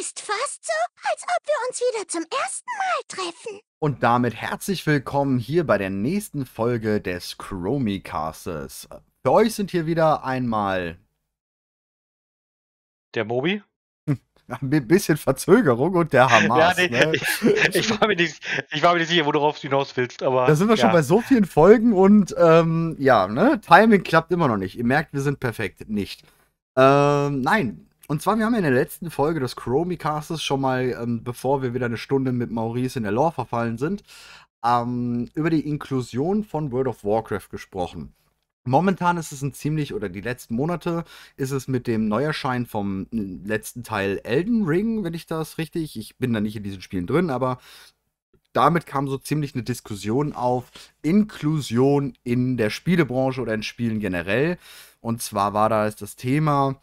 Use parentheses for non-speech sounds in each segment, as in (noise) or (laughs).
Ist fast so, als ob wir uns wieder zum ersten Mal treffen. Und damit herzlich willkommen hier bei der nächsten Folge des Chromicastes. Für euch sind hier wieder einmal. Der Mobi? (laughs) Ein bisschen Verzögerung und der (laughs) Hamas. Ja, nee, ne? (laughs) ich, ich, war mir nicht, ich war mir nicht sicher, wo du drauf hinaus willst, aber. Da sind wir ja. schon bei so vielen Folgen und ähm, ja, ne, Timing klappt immer noch nicht. Ihr merkt, wir sind perfekt nicht. Ähm, nein, und zwar, wir haben in der letzten Folge des Chromicastes schon mal, ähm, bevor wir wieder eine Stunde mit Maurice in der Lore verfallen sind, ähm, über die Inklusion von World of Warcraft gesprochen. Momentan ist es ein ziemlich, oder die letzten Monate ist es mit dem Neuerschein vom äh, letzten Teil Elden Ring, wenn ich das richtig, ich bin da nicht in diesen Spielen drin, aber damit kam so ziemlich eine Diskussion auf Inklusion in der Spielebranche oder in Spielen generell. Und zwar war da das Thema,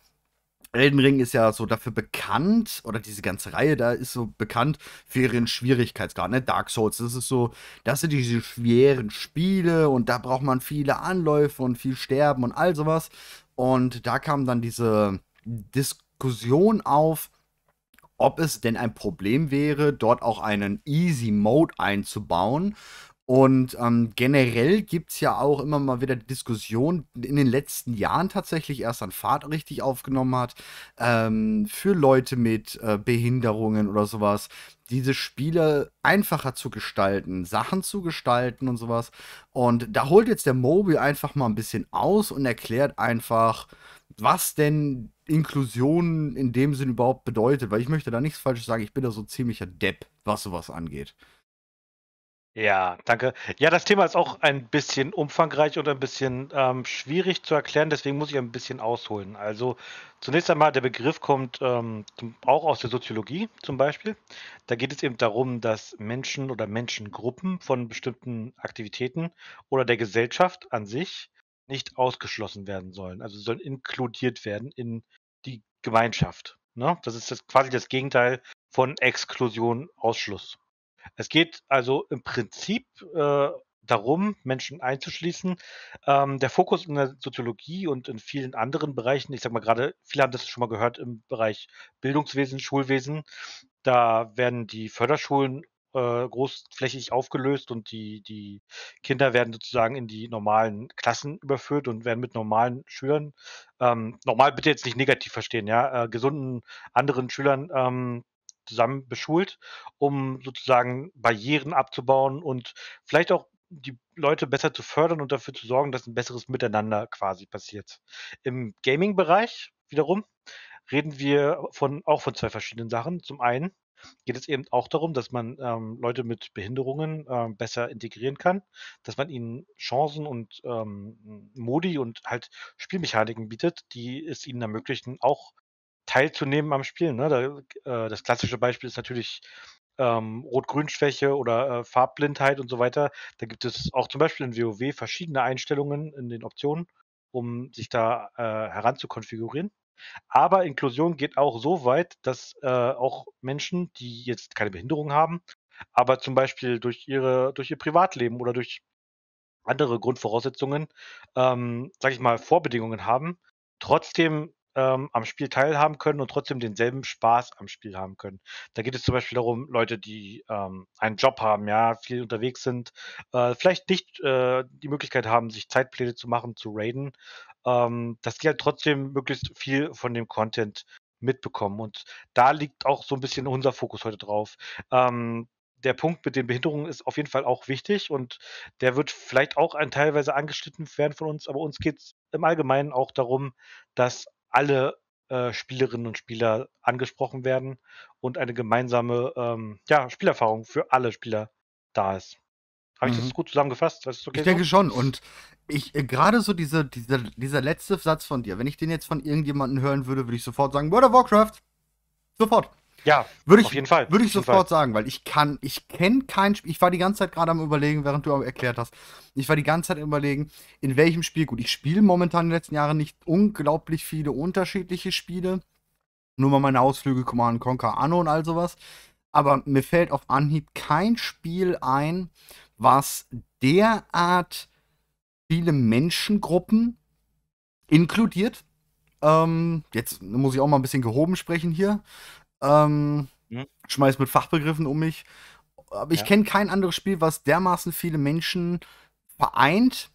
Elden Ring ist ja so dafür bekannt, oder diese ganze Reihe da ist so bekannt für ihren Schwierigkeitsgrad, ne? Dark Souls, das ist so, das sind diese schweren Spiele und da braucht man viele Anläufe und viel Sterben und all sowas. Und da kam dann diese Diskussion auf, ob es denn ein Problem wäre, dort auch einen Easy Mode einzubauen und ähm, generell gibt es ja auch immer mal wieder Diskussionen, in den letzten Jahren tatsächlich erst an Fahrt richtig aufgenommen hat, ähm, für Leute mit äh, Behinderungen oder sowas, diese Spiele einfacher zu gestalten, Sachen zu gestalten und sowas. Und da holt jetzt der Mobile einfach mal ein bisschen aus und erklärt einfach, was denn Inklusion in dem Sinn überhaupt bedeutet. Weil ich möchte da nichts Falsches sagen, ich bin da so ein ziemlicher Depp, was sowas angeht. Ja, danke. Ja, das Thema ist auch ein bisschen umfangreich und ein bisschen ähm, schwierig zu erklären, deswegen muss ich ein bisschen ausholen. Also zunächst einmal, der Begriff kommt ähm, zum, auch aus der Soziologie zum Beispiel. Da geht es eben darum, dass Menschen oder Menschengruppen von bestimmten Aktivitäten oder der Gesellschaft an sich nicht ausgeschlossen werden sollen. Also sie sollen inkludiert werden in die Gemeinschaft. Ne? Das ist das, quasi das Gegenteil von Exklusion, Ausschluss. Es geht also im Prinzip äh, darum, Menschen einzuschließen. Ähm, der Fokus in der Soziologie und in vielen anderen Bereichen, ich sage mal gerade, viele haben das schon mal gehört im Bereich Bildungswesen, Schulwesen, da werden die Förderschulen äh, großflächig aufgelöst und die, die Kinder werden sozusagen in die normalen Klassen überführt und werden mit normalen Schülern, ähm, normal bitte jetzt nicht negativ verstehen, ja, äh, gesunden anderen Schülern ähm, zusammen beschult, um sozusagen Barrieren abzubauen und vielleicht auch die Leute besser zu fördern und dafür zu sorgen, dass ein besseres Miteinander quasi passiert. Im Gaming-Bereich wiederum reden wir von, auch von zwei verschiedenen Sachen. Zum einen geht es eben auch darum, dass man ähm, Leute mit Behinderungen ähm, besser integrieren kann, dass man ihnen Chancen und ähm, Modi und halt Spielmechaniken bietet, die es ihnen ermöglichen, auch teilzunehmen am Spiel. Ne? Da, äh, das klassische Beispiel ist natürlich ähm, Rot-Grün-Schwäche oder äh, Farbblindheit und so weiter. Da gibt es auch zum Beispiel in WoW verschiedene Einstellungen in den Optionen, um sich da äh, heranzukonfigurieren. Aber Inklusion geht auch so weit, dass äh, auch Menschen, die jetzt keine Behinderung haben, aber zum Beispiel durch ihre, durch ihr Privatleben oder durch andere Grundvoraussetzungen, ähm, sag ich mal, Vorbedingungen haben, trotzdem ähm, am Spiel teilhaben können und trotzdem denselben Spaß am Spiel haben können. Da geht es zum Beispiel darum, Leute, die ähm, einen Job haben, ja, viel unterwegs sind, äh, vielleicht nicht äh, die Möglichkeit haben, sich Zeitpläne zu machen, zu raiden, ähm, dass die halt trotzdem möglichst viel von dem Content mitbekommen. Und da liegt auch so ein bisschen unser Fokus heute drauf. Ähm, der Punkt mit den Behinderungen ist auf jeden Fall auch wichtig und der wird vielleicht auch ein teilweise angeschnitten werden von uns, aber uns geht es im Allgemeinen auch darum, dass alle äh, Spielerinnen und Spieler angesprochen werden und eine gemeinsame ähm, ja, Spielerfahrung für alle Spieler da ist. Habe ich mhm. das gut zusammengefasst? Das okay ich denke so? schon. Und ich äh, gerade so diese, diese, dieser letzte Satz von dir, wenn ich den jetzt von irgendjemandem hören würde, würde ich sofort sagen, World of Warcraft! Sofort. Ja, würde ich, auf jeden Fall. Würde ich sofort sagen, weil ich kann, ich kenne kein Spiel. Ich war die ganze Zeit gerade am Überlegen, während du erklärt hast. Ich war die ganze Zeit am Überlegen, in welchem Spiel. Gut, ich spiele momentan in den letzten Jahren nicht unglaublich viele unterschiedliche Spiele. Nur mal meine Ausflüge, Command Conquer, Anno und all sowas. Aber mir fällt auf Anhieb kein Spiel ein, was derart viele Menschengruppen inkludiert. Ähm, jetzt muss ich auch mal ein bisschen gehoben sprechen hier ähm, mhm. schmeiß mit Fachbegriffen um mich. Aber ich ja. kenne kein anderes Spiel, was dermaßen viele Menschen vereint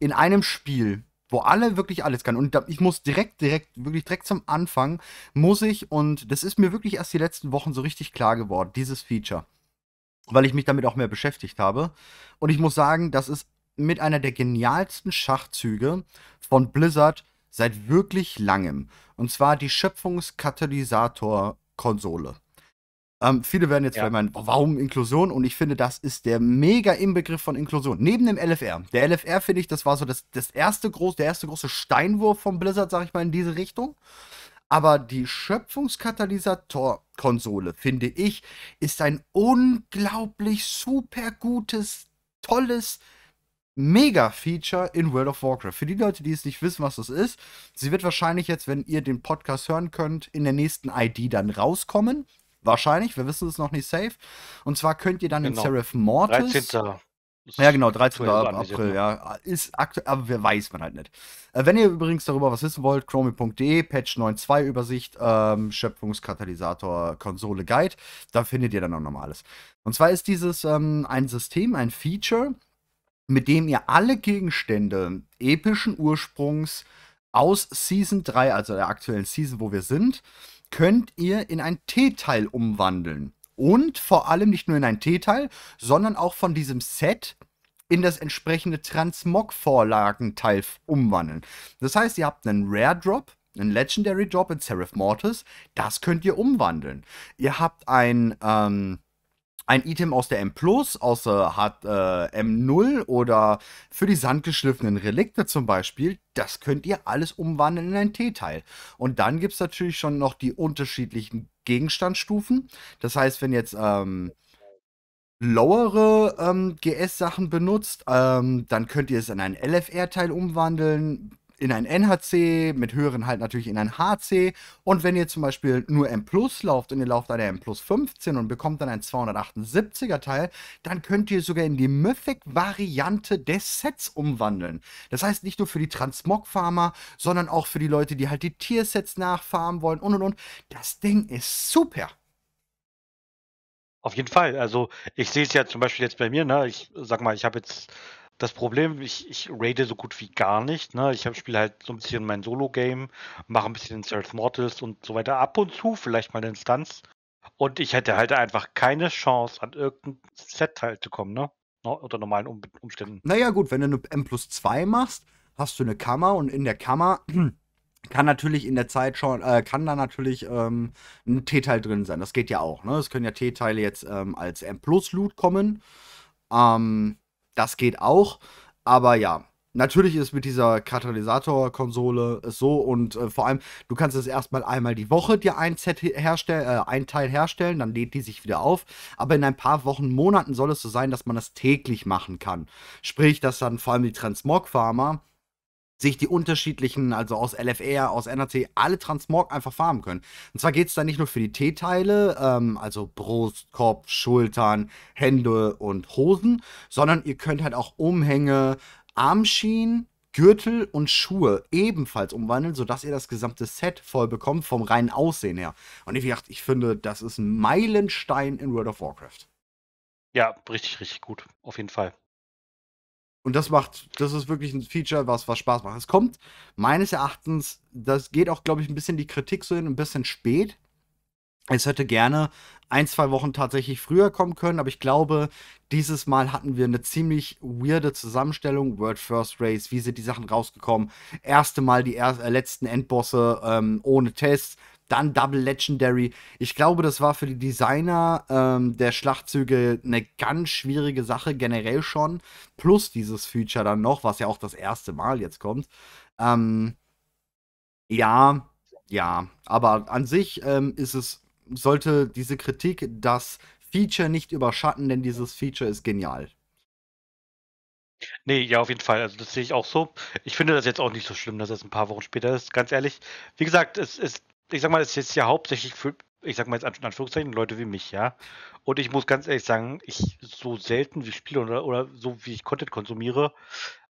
in einem Spiel, wo alle wirklich alles kann. Und ich muss direkt, direkt, wirklich direkt zum Anfang, muss ich, und das ist mir wirklich erst die letzten Wochen so richtig klar geworden, dieses Feature. Weil ich mich damit auch mehr beschäftigt habe. Und ich muss sagen, das ist mit einer der genialsten Schachzüge von Blizzard seit wirklich langem. Und zwar die Schöpfungskatalysator Konsole. Ähm, viele werden jetzt ja. vielleicht meinen, warum Inklusion? Und ich finde, das ist der mega Inbegriff von Inklusion. Neben dem LFR. Der LFR, finde ich, das war so das, das erste groß, der erste große Steinwurf von Blizzard, sag ich mal, in diese Richtung. Aber die Schöpfungskatalysator-Konsole, finde ich, ist ein unglaublich super gutes, tolles Mega-Feature in World of Warcraft. Für die Leute, die es nicht wissen, was das ist, sie wird wahrscheinlich jetzt, wenn ihr den Podcast hören könnt, in der nächsten ID dann rauskommen. Wahrscheinlich, wir wissen es noch nicht safe. Und zwar könnt ihr dann genau. den Seraph Mortis. 13. Ja, genau, 13. April, ja. Ist aktuell, aber wer weiß man halt nicht. Äh, wenn ihr übrigens darüber was wissen wollt, chromi.de, Patch 9.2 Übersicht, ähm, Schöpfungskatalysator, Konsole Guide, da findet ihr dann auch noch mal alles. Und zwar ist dieses ähm, ein System, ein Feature, mit dem ihr alle Gegenstände epischen Ursprungs aus Season 3, also der aktuellen Season, wo wir sind, könnt ihr in ein T-Teil umwandeln. Und vor allem nicht nur in ein T-Teil, sondern auch von diesem Set in das entsprechende Transmog-Vorlagenteil umwandeln. Das heißt, ihr habt einen Rare Drop, einen Legendary Drop in Seraph Mortis, das könnt ihr umwandeln. Ihr habt ein, ähm, ein Item aus der M Plus, aus äh, äh M0 oder für die sandgeschliffenen Relikte zum Beispiel, das könnt ihr alles umwandeln in ein T-Teil. Und dann gibt es natürlich schon noch die unterschiedlichen Gegenstandsstufen. Das heißt, wenn jetzt ähm, lowere ähm, GS-Sachen benutzt, ähm, dann könnt ihr es in einen LFR-Teil umwandeln in ein NHC, mit höheren halt natürlich in ein HC. Und wenn ihr zum Beispiel nur M Plus lauft und ihr lauft eine M Plus 15 und bekommt dann ein 278er Teil, dann könnt ihr sogar in die Mythic-Variante des Sets umwandeln. Das heißt nicht nur für die Transmog-Farmer, sondern auch für die Leute, die halt die Tiersets nachfarmen wollen und und und. Das Ding ist super. Auf jeden Fall. Also ich sehe es ja zum Beispiel jetzt bei mir, ne? Ich sag mal, ich habe jetzt das Problem, ich, ich raide so gut wie gar nicht. Ne? Ich spiele halt so ein bisschen mein Solo-Game, mache ein bisschen Stealth Mortals und so weiter ab und zu, vielleicht mal eine Instanz. Und ich hätte halt einfach keine Chance, an irgendein Set-Teil zu kommen, ne? Unter normalen um Umständen. Naja, gut, wenn du eine M plus 2 machst, hast du eine Kammer und in der Kammer (clears throat) kann natürlich in der Zeit schon, äh, kann da natürlich ähm, ein T-Teil drin sein. Das geht ja auch, ne? Es können ja T-Teile jetzt ähm, als M plus Loot kommen. Ähm, das geht auch. Aber ja, Natürlich ist mit dieser Katalysator-Konsole so und äh, vor allem, du kannst es erstmal einmal die Woche dir ein, Set herstell, äh, ein Teil herstellen, dann lädt die sich wieder auf. Aber in ein paar Wochen, Monaten soll es so sein, dass man das täglich machen kann. Sprich, dass dann vor allem die Transmog-Farmer sich die unterschiedlichen, also aus LFR, aus NRC, alle Transmog einfach farmen können. Und zwar geht es da nicht nur für die T-Teile, ähm, also Brust, Kopf, Schultern, Hände und Hosen, sondern ihr könnt halt auch Umhänge, Armschienen, Gürtel und Schuhe ebenfalls umwandeln, sodass ihr das gesamte Set voll bekommt vom reinen Aussehen her. Und wie gesagt, ich finde, das ist ein Meilenstein in World of Warcraft. Ja, richtig, richtig gut. Auf jeden Fall. Und das macht, das ist wirklich ein Feature, was, was Spaß macht. Es kommt meines Erachtens, das geht auch, glaube ich, ein bisschen die Kritik so hin, ein bisschen spät. Es hätte gerne ein, zwei Wochen tatsächlich früher kommen können, aber ich glaube, dieses Mal hatten wir eine ziemlich weirde Zusammenstellung. World First Race, wie sind die Sachen rausgekommen? Erste Mal die er äh, letzten Endbosse ähm, ohne Tests dann Double Legendary. Ich glaube, das war für die Designer ähm, der Schlachtzüge eine ganz schwierige Sache, generell schon. Plus dieses Feature dann noch, was ja auch das erste Mal jetzt kommt. Ähm, ja, ja, aber an sich ähm, ist es, sollte diese Kritik das Feature nicht überschatten, denn dieses Feature ist genial. Nee, ja, auf jeden Fall. Also das sehe ich auch so. Ich finde das jetzt auch nicht so schlimm, dass es das ein paar Wochen später ist, ganz ehrlich. Wie gesagt, es, es ich sag mal, es ist ja hauptsächlich für, ich sag mal jetzt in Anführungszeichen, Leute wie mich, ja. Und ich muss ganz ehrlich sagen, ich so selten wie ich spiele oder, oder so wie ich Content konsumiere,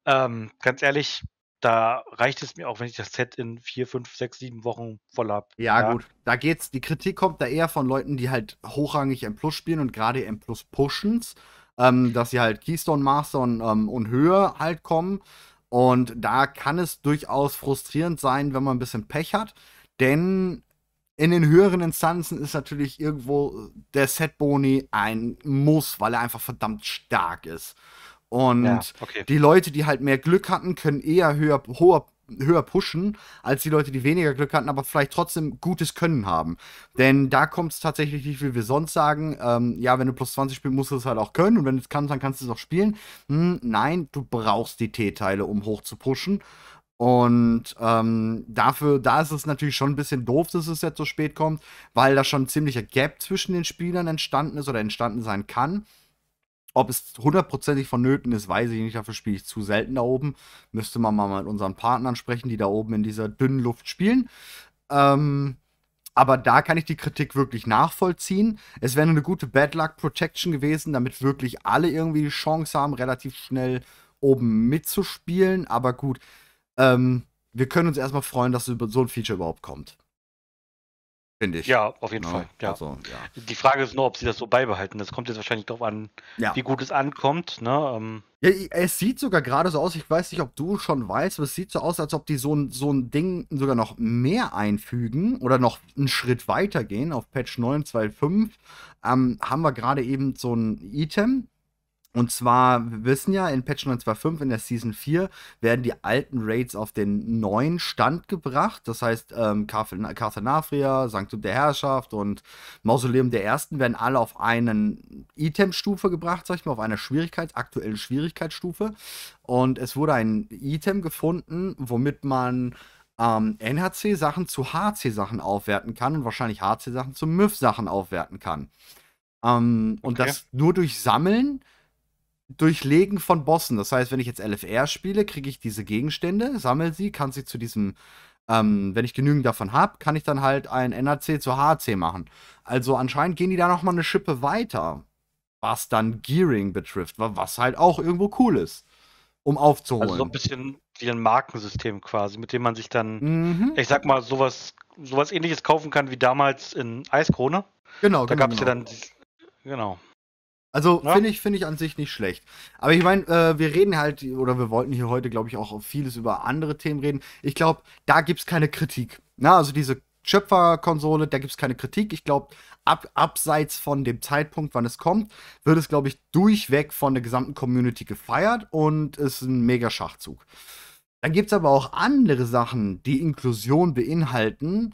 ähm, ganz ehrlich, da reicht es mir auch, wenn ich das Set in vier, fünf, sechs, sieben Wochen voll habe. Ja, ja, gut. Da geht's, die Kritik kommt da eher von Leuten, die halt hochrangig M Plus spielen und gerade M Plus pushens, ähm, dass sie halt Keystone Master und, ähm, und höher halt kommen. Und da kann es durchaus frustrierend sein, wenn man ein bisschen Pech hat. Denn in den höheren Instanzen ist natürlich irgendwo der Setboni ein Muss, weil er einfach verdammt stark ist. Und ja, okay. die Leute, die halt mehr Glück hatten, können eher höher, hoher, höher pushen, als die Leute, die weniger Glück hatten, aber vielleicht trotzdem gutes Können haben. Denn da kommt es tatsächlich nicht, wie wir sonst sagen, ähm, ja, wenn du plus 20 spielst, musst du es halt auch können und wenn du es kannst, dann kannst du es auch spielen. Hm, nein, du brauchst die T-Teile, um hoch zu pushen. Und ähm, dafür, da ist es natürlich schon ein bisschen doof, dass es jetzt so spät kommt, weil da schon ein ziemlicher Gap zwischen den Spielern entstanden ist oder entstanden sein kann. Ob es hundertprozentig vonnöten ist, weiß ich nicht. Dafür spiele ich zu selten da oben. Müsste man mal mit unseren Partnern sprechen, die da oben in dieser dünnen Luft spielen. Ähm, aber da kann ich die Kritik wirklich nachvollziehen. Es wäre eine gute Bad Luck Protection gewesen, damit wirklich alle irgendwie die Chance haben, relativ schnell oben mitzuspielen. Aber gut, ähm, wir können uns erstmal freuen, dass so ein Feature überhaupt kommt. Finde ich. Ja, auf jeden ja, ne? Fall. Ja. Also, ja. Die Frage ist nur, ob sie das so beibehalten. Das kommt jetzt wahrscheinlich darauf an, wie gut es ankommt. Ne? Ähm. es sieht sogar gerade so aus, ich weiß nicht, ob du schon weißt, aber es sieht so aus, als ob die so ein, so ein Ding sogar noch mehr einfügen oder noch einen Schritt weiter gehen auf Patch 9.2.5. Ähm, haben wir gerade eben so ein Item, und zwar, wir wissen ja, in Patch 9.2.5 in der Season 4 werden die alten Raids auf den neuen Stand gebracht. Das heißt, ähm, Carthanafria, Sanctum der Herrschaft und Mausoleum der Ersten werden alle auf einen Item-Stufe gebracht, sag ich mal, auf einer Schwierigkeits-, aktuellen Schwierigkeitsstufe. Und es wurde ein Item gefunden, womit man ähm, NHC-Sachen zu HC-Sachen aufwerten kann und wahrscheinlich HC-Sachen zu MIF-Sachen aufwerten kann. Ähm, okay. Und das nur durch Sammeln Durchlegen von Bossen. Das heißt, wenn ich jetzt LFR spiele, kriege ich diese Gegenstände, sammle sie, kann sie zu diesem, ähm, wenn ich genügend davon habe, kann ich dann halt ein NAC zu HC machen. Also anscheinend gehen die da nochmal eine Schippe weiter, was dann Gearing betrifft, was halt auch irgendwo cool ist, um aufzuholen. Also so ein bisschen wie ein Markensystem quasi, mit dem man sich dann, mhm. ich sag mal, sowas, sowas ähnliches kaufen kann wie damals in Eiskrone. Genau, da genau. Da gab es ja genau. dann, genau. Also ja. finde ich, finde ich an sich nicht schlecht. Aber ich meine, äh, wir reden halt, oder wir wollten hier heute, glaube ich, auch vieles über andere Themen reden. Ich glaube, da gibt es keine Kritik. Na, also diese Schöpferkonsole, da gibt es keine Kritik. Ich glaube, ab, abseits von dem Zeitpunkt, wann es kommt, wird es, glaube ich, durchweg von der gesamten Community gefeiert und ist ein mega Schachzug. Dann gibt es aber auch andere Sachen, die Inklusion beinhalten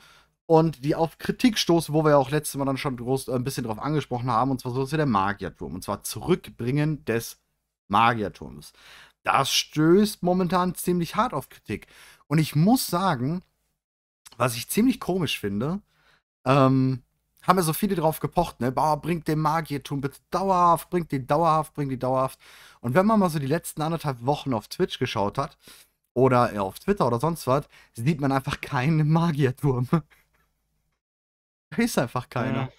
und die auf Kritik stoßen, wo wir ja auch letztes Mal dann schon groß, äh, ein bisschen drauf angesprochen haben, und zwar so ist ja der Magierturm, und zwar Zurückbringen des Magierturms. Das stößt momentan ziemlich hart auf Kritik. Und ich muss sagen, was ich ziemlich komisch finde, ähm, haben ja so viele drauf gepocht, ne? Boah, bringt den Magierturm bitte dauerhaft, bringt den dauerhaft, bringt den dauerhaft. Und wenn man mal so die letzten anderthalb Wochen auf Twitch geschaut hat, oder auf Twitter oder sonst was, sieht man einfach keinen Magierturm. Ist einfach keiner. Mhm.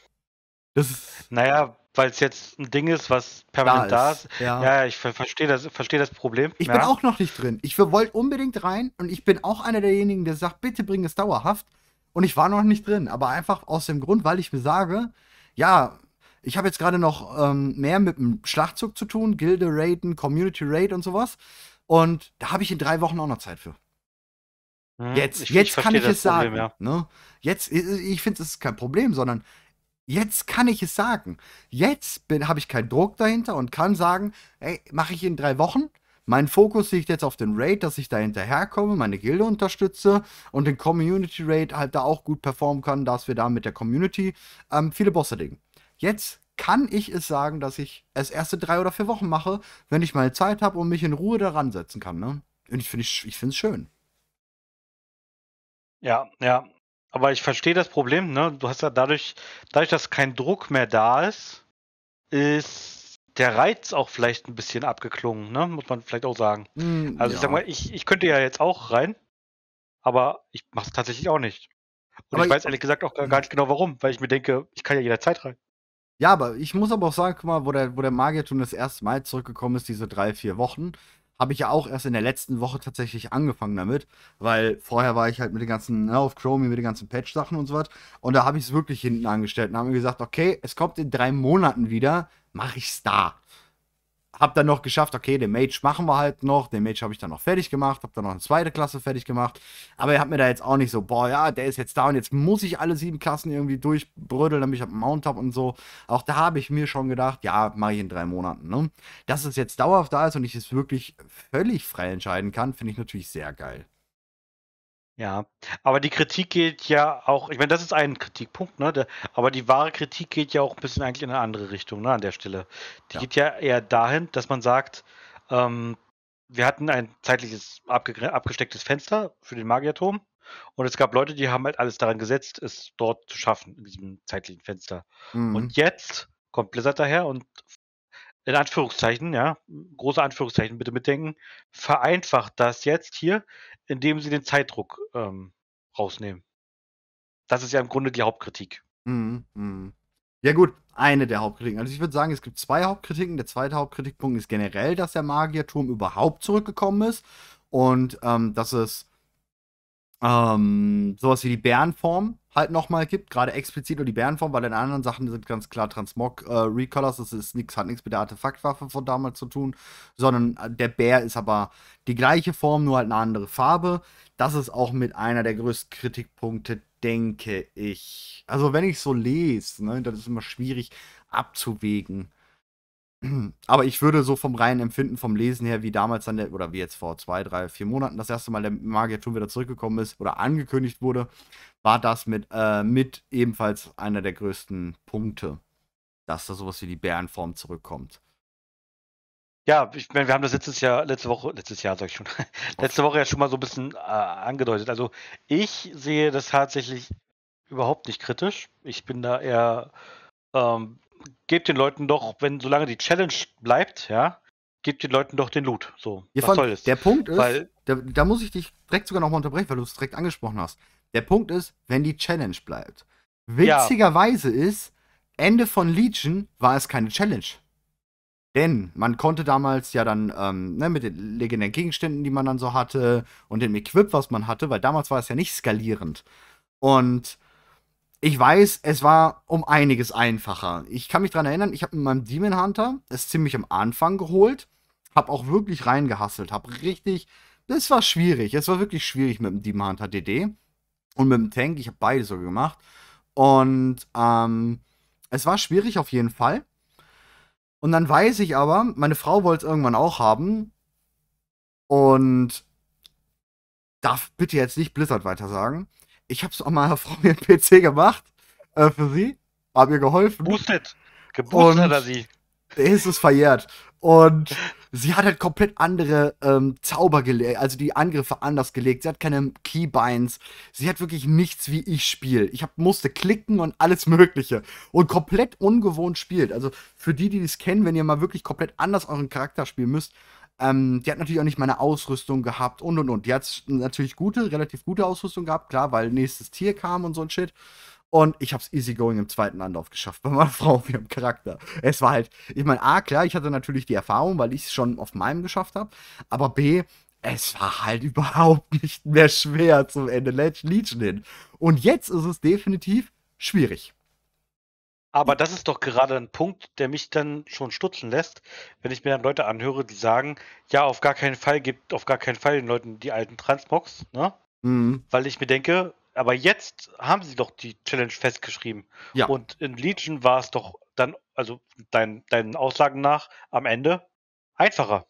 Das ist. Naja, weil es jetzt ein Ding ist, was permanent da ist. Da ist. Ja. ja, ich ver verstehe das, versteh das Problem. Ich ja. bin auch noch nicht drin. Ich wollte unbedingt rein und ich bin auch einer derjenigen, der sagt, bitte bring es dauerhaft. Und ich war noch nicht drin, aber einfach aus dem Grund, weil ich mir sage, ja, ich habe jetzt gerade noch ähm, mehr mit dem Schlachtzug zu tun, Gilde raiden, Community Raid und sowas. Und da habe ich in drei Wochen auch noch Zeit für. Hm, jetzt, ich, jetzt ich kann ich es Problem, sagen. Ja. Ne? Jetzt, ich finde, es ist kein Problem, sondern jetzt kann ich es sagen. Jetzt habe ich keinen Druck dahinter und kann sagen, ey, mache ich in drei Wochen. Mein Fokus liegt jetzt auf den Raid, dass ich da hinterherkomme, meine Gilde unterstütze und den Community Raid halt da auch gut performen kann, dass wir da mit der Community ähm, viele Bosse legen. Jetzt kann ich es sagen, dass ich es erste drei oder vier Wochen mache, wenn ich meine Zeit habe und mich in Ruhe daran setzen kann. Ne? Und ich finde es ich find's schön. Ja, ja. Aber ich verstehe das Problem, ne? Du hast ja dadurch, dadurch, dass kein Druck mehr da ist, ist der Reiz auch vielleicht ein bisschen abgeklungen, ne? Muss man vielleicht auch sagen. Mm, also ja. ich sag mal, ich, ich könnte ja jetzt auch rein, aber ich mach's tatsächlich auch nicht. Und aber ich weiß ehrlich gesagt auch gar, gar nicht genau warum, weil ich mir denke, ich kann ja jederzeit rein. Ja, aber ich muss aber auch sagen, guck mal, wo der, wo der Magier schon das erste Mal zurückgekommen ist, diese drei, vier Wochen, habe ich ja auch erst in der letzten Woche tatsächlich angefangen damit, weil vorher war ich halt mit den ganzen, ne, auf Chromie mit den ganzen Patch-Sachen und so was. Und da habe ich es wirklich hinten angestellt und habe mir gesagt, okay, es kommt in drei Monaten wieder, mache ich es da. Hab dann noch geschafft, okay, den Mage machen wir halt noch. Den Mage habe ich dann noch fertig gemacht, Hab dann noch eine zweite Klasse fertig gemacht. Aber er hat mir da jetzt auch nicht so, boah, ja, der ist jetzt da und jetzt muss ich alle sieben Klassen irgendwie durchbrödeln, damit ich einen Mount habe und so. Auch da habe ich mir schon gedacht, ja, mache ich in drei Monaten. Ne? Dass es jetzt dauerhaft da ist und ich es wirklich völlig frei entscheiden kann, finde ich natürlich sehr geil. Ja, aber die Kritik geht ja auch, ich meine, das ist ein Kritikpunkt, ne? aber die wahre Kritik geht ja auch ein bisschen eigentlich in eine andere Richtung, ne, an der Stelle. Die ja. geht ja eher dahin, dass man sagt, ähm, wir hatten ein zeitliches abge abgestecktes Fenster für den Magierturm und es gab Leute, die haben halt alles daran gesetzt, es dort zu schaffen, in diesem zeitlichen Fenster. Mhm. Und jetzt kommt Blizzard daher und in Anführungszeichen, ja, große Anführungszeichen bitte mitdenken, vereinfacht das jetzt hier, indem sie den Zeitdruck ähm, rausnehmen. Das ist ja im Grunde die Hauptkritik. Mm, mm. Ja gut, eine der Hauptkritiken. Also ich würde sagen, es gibt zwei Hauptkritiken. Der zweite Hauptkritikpunkt ist generell, dass der Magierturm überhaupt zurückgekommen ist und ähm, dass es ähm, sowas wie die Bärenform halt nochmal gibt, gerade explizit nur die Bärenform, weil in anderen Sachen sind ganz klar Transmog äh, Recolors, das ist nix, hat nichts mit der Artefaktwaffe von damals zu tun, sondern äh, der Bär ist aber die gleiche Form, nur halt eine andere Farbe. Das ist auch mit einer der größten Kritikpunkte, denke ich. Also wenn ich so lese, ne, dann ist immer schwierig abzuwägen. Aber ich würde so vom reinen Empfinden, vom Lesen her, wie damals dann der, oder wie jetzt vor zwei, drei, vier Monaten das erste Mal der Magier schon wieder zurückgekommen ist oder angekündigt wurde, war das mit, äh, mit ebenfalls einer der größten Punkte, dass da sowas wie die Bärenform zurückkommt. Ja, ich meine, wir haben das letztes Jahr, letzte Woche, letztes Jahr sag ich schon, (laughs) letzte Woche ja schon mal so ein bisschen äh, angedeutet. Also ich sehe das tatsächlich überhaupt nicht kritisch. Ich bin da eher ähm, gebt den Leuten doch, wenn solange die Challenge bleibt, ja, gebt den Leuten doch den Loot. So, ja, was soll das? Der Punkt ist, weil, da, da, muss ich dich direkt sogar nochmal unterbrechen, weil du es direkt angesprochen hast. Der Punkt ist, wenn die Challenge bleibt. Witzigerweise ja. ist, Ende von Legion war es keine Challenge. Denn man konnte damals ja dann ähm, ne, mit den legendären Gegenständen, die man dann so hatte und dem Equip, was man hatte, weil damals war es ja nicht skalierend. Und ich weiß, es war um einiges einfacher. Ich kann mich dran erinnern, ich habe mit meinem Demon Hunter es ziemlich am Anfang geholt, habe auch wirklich reingehasselt, habe richtig, das war schwierig, es war wirklich schwierig mit dem Demon Hunter DD und mit dem Tank, ich habe beide so gemacht und ähm, es war schwierig auf jeden Fall. Und dann weiß ich aber, meine Frau wollte es irgendwann auch haben und darf bitte jetzt nicht Blizzard weiter sagen ich habe es auch meiner Frau mir PC gemacht äh, für sie, habe ihr geholfen. Boostet. Geboostet hat er sie. Ist es verjährt. Und sie hat halt komplett andere ähm, Zauber gelegt, also die Angriffe anders gelegt. Sie hat keine Keybinds. Sie hat wirklich nichts, wie ich spiele. Ich hab, musste klicken und alles Mögliche. Und komplett ungewohnt spielt. Also für die, die das kennen, wenn ihr mal wirklich komplett anders euren Charakter spielen müsst, ähm, die hat natürlich auch nicht meine Ausrüstung gehabt und und und. Die hat natürlich gute, relativ gute Ausrüstung gehabt, klar, weil nächstes Tier kam und so ein Shit. Und ich hab's easygoing im zweiten Anlauf geschafft bei meiner (laughs) Frau wie im Charakter. Es war halt, ich meine, A, klar, ich hatte natürlich die Erfahrung, weil ich es schon auf meinem geschafft habe. Aber B, es war halt (laughs) überhaupt nicht mehr schwer zum Ende Legion hin. Und jetzt ist es definitiv schwierig. Aber das ist doch gerade ein Punkt, der mich dann schon stutzen lässt, wenn ich mir dann Leute anhöre, die sagen, ja, auf gar keinen Fall gibt auf gar keinen Fall den Leuten die alten Transbox, ne? Mhm. Weil ich mir denke, aber jetzt haben sie doch die Challenge festgeschrieben. Ja. Und in Legion war es doch dann, also dein, deinen Aussagen nach, am Ende einfacher.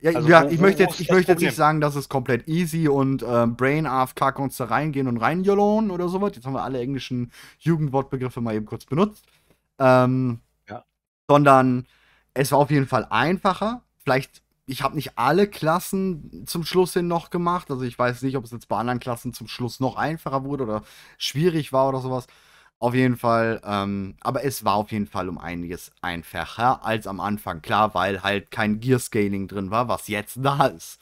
Ja, also, ja, ich möchte jetzt, ich möchte jetzt nicht sagen, dass es komplett easy und äh, Brain AFK kannst da reingehen und reinjollonen oder sowas. Jetzt haben wir alle englischen Jugendwortbegriffe mal eben kurz benutzt. Ähm, ja. Sondern es war auf jeden Fall einfacher. Vielleicht, ich habe nicht alle Klassen zum Schluss hin noch gemacht. Also ich weiß nicht, ob es jetzt bei anderen Klassen zum Schluss noch einfacher wurde oder schwierig war oder sowas. Auf jeden Fall, ähm, aber es war auf jeden Fall um einiges einfacher als am Anfang. Klar, weil halt kein Gearscaling drin war, was jetzt da ist.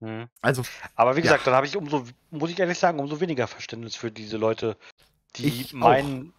Mhm. Also, aber wie ja. gesagt, dann habe ich umso, muss ich ehrlich sagen, umso weniger Verständnis für diese Leute, die ich meinen.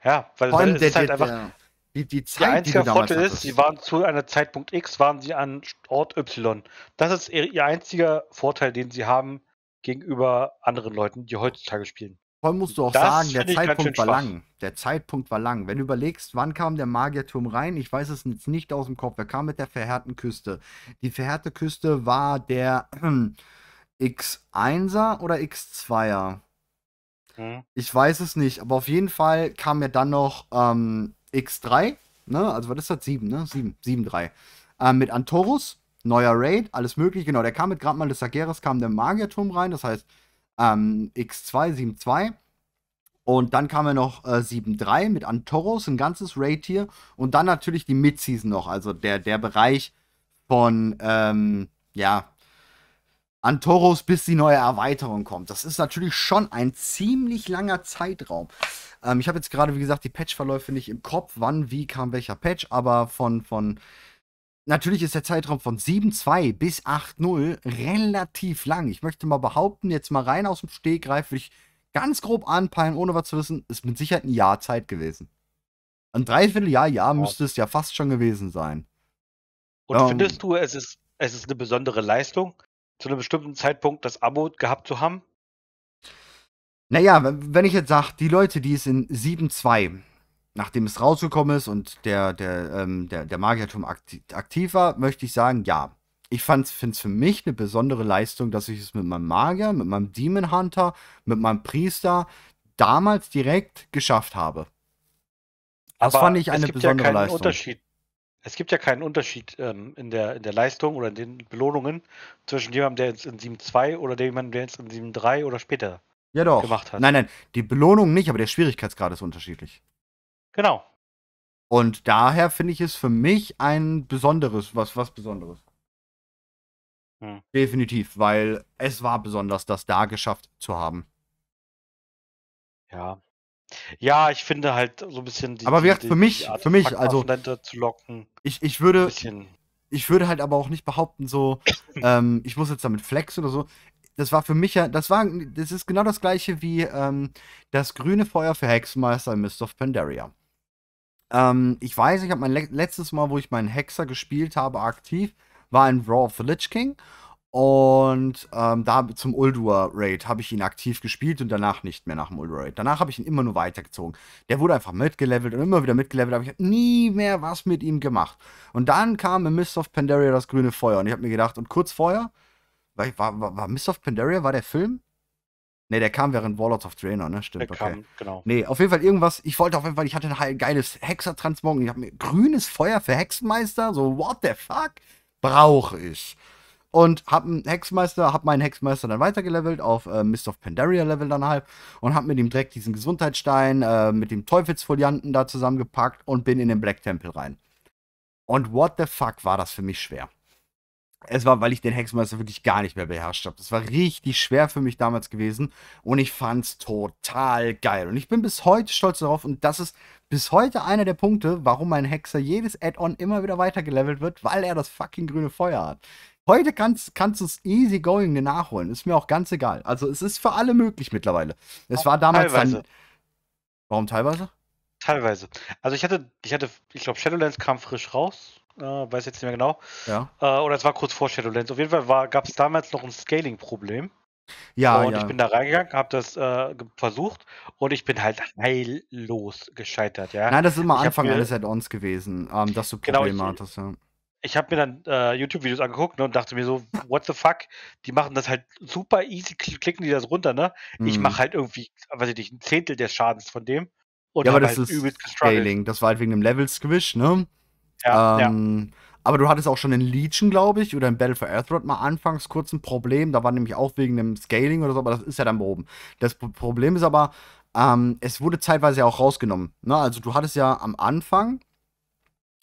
Auch. Ja, weil Vor allem es der, ist halt der, einfach. Der, die, die, Zeit, die einzige die Flotte ist, sie waren zu einer Zeitpunkt X, waren sie an Ort Y. Das ist ihr, ihr einziger Vorteil, den sie haben gegenüber anderen Leuten, die heutzutage spielen. Vor allem musst du auch das sagen, der Zeitpunkt war lang. Der Zeitpunkt war lang. Wenn du überlegst, wann kam der Magierturm rein, ich weiß es jetzt nicht aus dem Kopf. Er kam mit der verhärten Küste. Die verhärte Küste war der äh, (clears throat) X1er oder X2er. Hm. Ich weiß es nicht, aber auf jeden Fall kam ja dann noch ähm, X3, ne? Also was ist das? 7, ne? 7, 7, 3. Ähm, mit Antorus, neuer Raid, alles möglich. Genau, der kam mit gerade mal des Sageres, kam der Magierturm rein. Das heißt, ähm, X2, 7-2. Und dann kam ja noch äh, 7-3 mit Antoros, ein ganzes Raid-Tier. Und dann natürlich die Mid-Season noch, also der, der Bereich von, ähm, ja, Antoros, bis die neue Erweiterung kommt. Das ist natürlich schon ein ziemlich langer Zeitraum. Ähm, ich habe jetzt gerade, wie gesagt, die Patch-Verläufe nicht im Kopf, wann, wie kam welcher Patch, aber von, von Natürlich ist der Zeitraum von 7.2 bis 8.0 relativ lang. Ich möchte mal behaupten, jetzt mal rein aus dem Stegreif, würde ich ganz grob anpeilen, ohne was zu wissen, ist mit Sicherheit ein Jahr Zeit gewesen. Ein Dreivierteljahr, Jahr müsste es ja fast schon gewesen sein. Und ähm, findest du, es ist, es ist eine besondere Leistung, zu einem bestimmten Zeitpunkt das Abo gehabt zu haben? Naja, wenn ich jetzt sage, die Leute, die es in 7.2 nachdem es rausgekommen ist und der, der, ähm, der, der Magierturm aktiv, aktiv war, möchte ich sagen, ja. Ich finde es für mich eine besondere Leistung, dass ich es mit meinem Magier, mit meinem Demon Hunter, mit meinem Priester damals direkt geschafft habe. Das Aber fand ich eine besondere ja Leistung. Unterschied. Es gibt ja keinen Unterschied ähm, in, der, in der Leistung oder in den Belohnungen zwischen jemandem, der jetzt in 7.2 oder jemandem, der jetzt in 7.3 oder später ja, doch. gemacht hat. Nein, nein, die Belohnung nicht, aber der Schwierigkeitsgrad ist unterschiedlich. Genau. Und daher finde ich es für mich ein besonderes, was, was Besonderes. Hm. Definitiv, weil es war besonders, das da geschafft zu haben. Ja. Ja, ich finde halt so ein bisschen die. Aber wie gesagt, für mich, für mich, also. Zu locken, ich, ich würde. Ich würde halt aber auch nicht behaupten, so, (coughs) ähm, ich muss jetzt damit flex oder so. Das war für mich ja, das war, das ist genau das gleiche wie ähm, das grüne Feuer für Hexmeister in Mist of Pandaria. Ähm, ich weiß, ich habe mein le letztes Mal, wo ich meinen Hexer gespielt habe, aktiv, war in Raw of the Lich King. Und ähm, da zum Uldua raid habe ich ihn aktiv gespielt und danach nicht mehr nach dem Uldua raid Danach habe ich ihn immer nur weitergezogen. Der wurde einfach mitgelevelt und immer wieder mitgelevelt, aber ich habe nie mehr was mit ihm gemacht. Und dann kam im Mist of Pandaria das grüne Feuer und ich habe mir gedacht, und kurz vorher, war, war, war Mist of Pandaria, war der Film? Ne, der kam während Warlords of Draenor, ne? Stimmt. Der okay. kam, genau. Ne, auf jeden Fall irgendwas. Ich wollte auf jeden Fall, ich hatte ein geiles Hexertransmog. Ich habe mir grünes Feuer für Hexenmeister. So, what the fuck? Brauche ich. Und hab einen Hexmeister, hab meinen Hexmeister dann weitergelevelt auf äh, Mist of Pandaria Level dann halb und hab mit ihm direkt diesen Gesundheitsstein äh, mit dem Teufelsfolianten da zusammengepackt und bin in den Black Temple rein. Und what the fuck war das für mich schwer es war, weil ich den Hexenmeister wirklich gar nicht mehr beherrscht habe. Das war richtig schwer für mich damals gewesen und ich fand's total geil. Und ich bin bis heute stolz darauf und das ist bis heute einer der Punkte, warum mein Hexer jedes Add-on immer wieder weitergelevelt wird, weil er das fucking grüne Feuer hat. Heute kannst, kannst du es easy going nachholen. Ist mir auch ganz egal. Also es ist für alle möglich mittlerweile. Es war damals teilweise. dann. Warum teilweise? Teilweise. Also ich hatte, ich hatte, ich glaube, Shadowlands kam frisch raus äh, weiß jetzt nicht mehr genau. Ja. Äh, oder es war kurz vor Shadowlands. Auf jeden Fall gab es damals noch ein Scaling-Problem. Ja, Und ja. ich bin da reingegangen, habe das äh, versucht und ich bin halt heillos gescheitert, ja. Nein, das ist immer Anfang mir, eines Add-ons gewesen, ähm, dass du genau, Probleme genau, hattest, ja. Ich habe mir dann äh, YouTube-Videos angeguckt ne, und dachte mir so, what the fuck, die machen das halt super easy, klicken die das runter, ne? Mhm. Ich mache halt irgendwie, weiß ich nicht, ein Zehntel des Schadens von dem. Und ja, aber das halt ist Scaling, das war halt wegen dem Level-Squish, ne? Ja, ähm, ja. Aber du hattest auch schon in Legion, glaube ich, oder in Battle for Earthrod mal anfangs kurz ein Problem. Da war nämlich auch wegen dem Scaling oder so, aber das ist ja dann behoben. Das Problem ist aber, ähm, es wurde zeitweise ja auch rausgenommen. Ne? Also du hattest ja am Anfang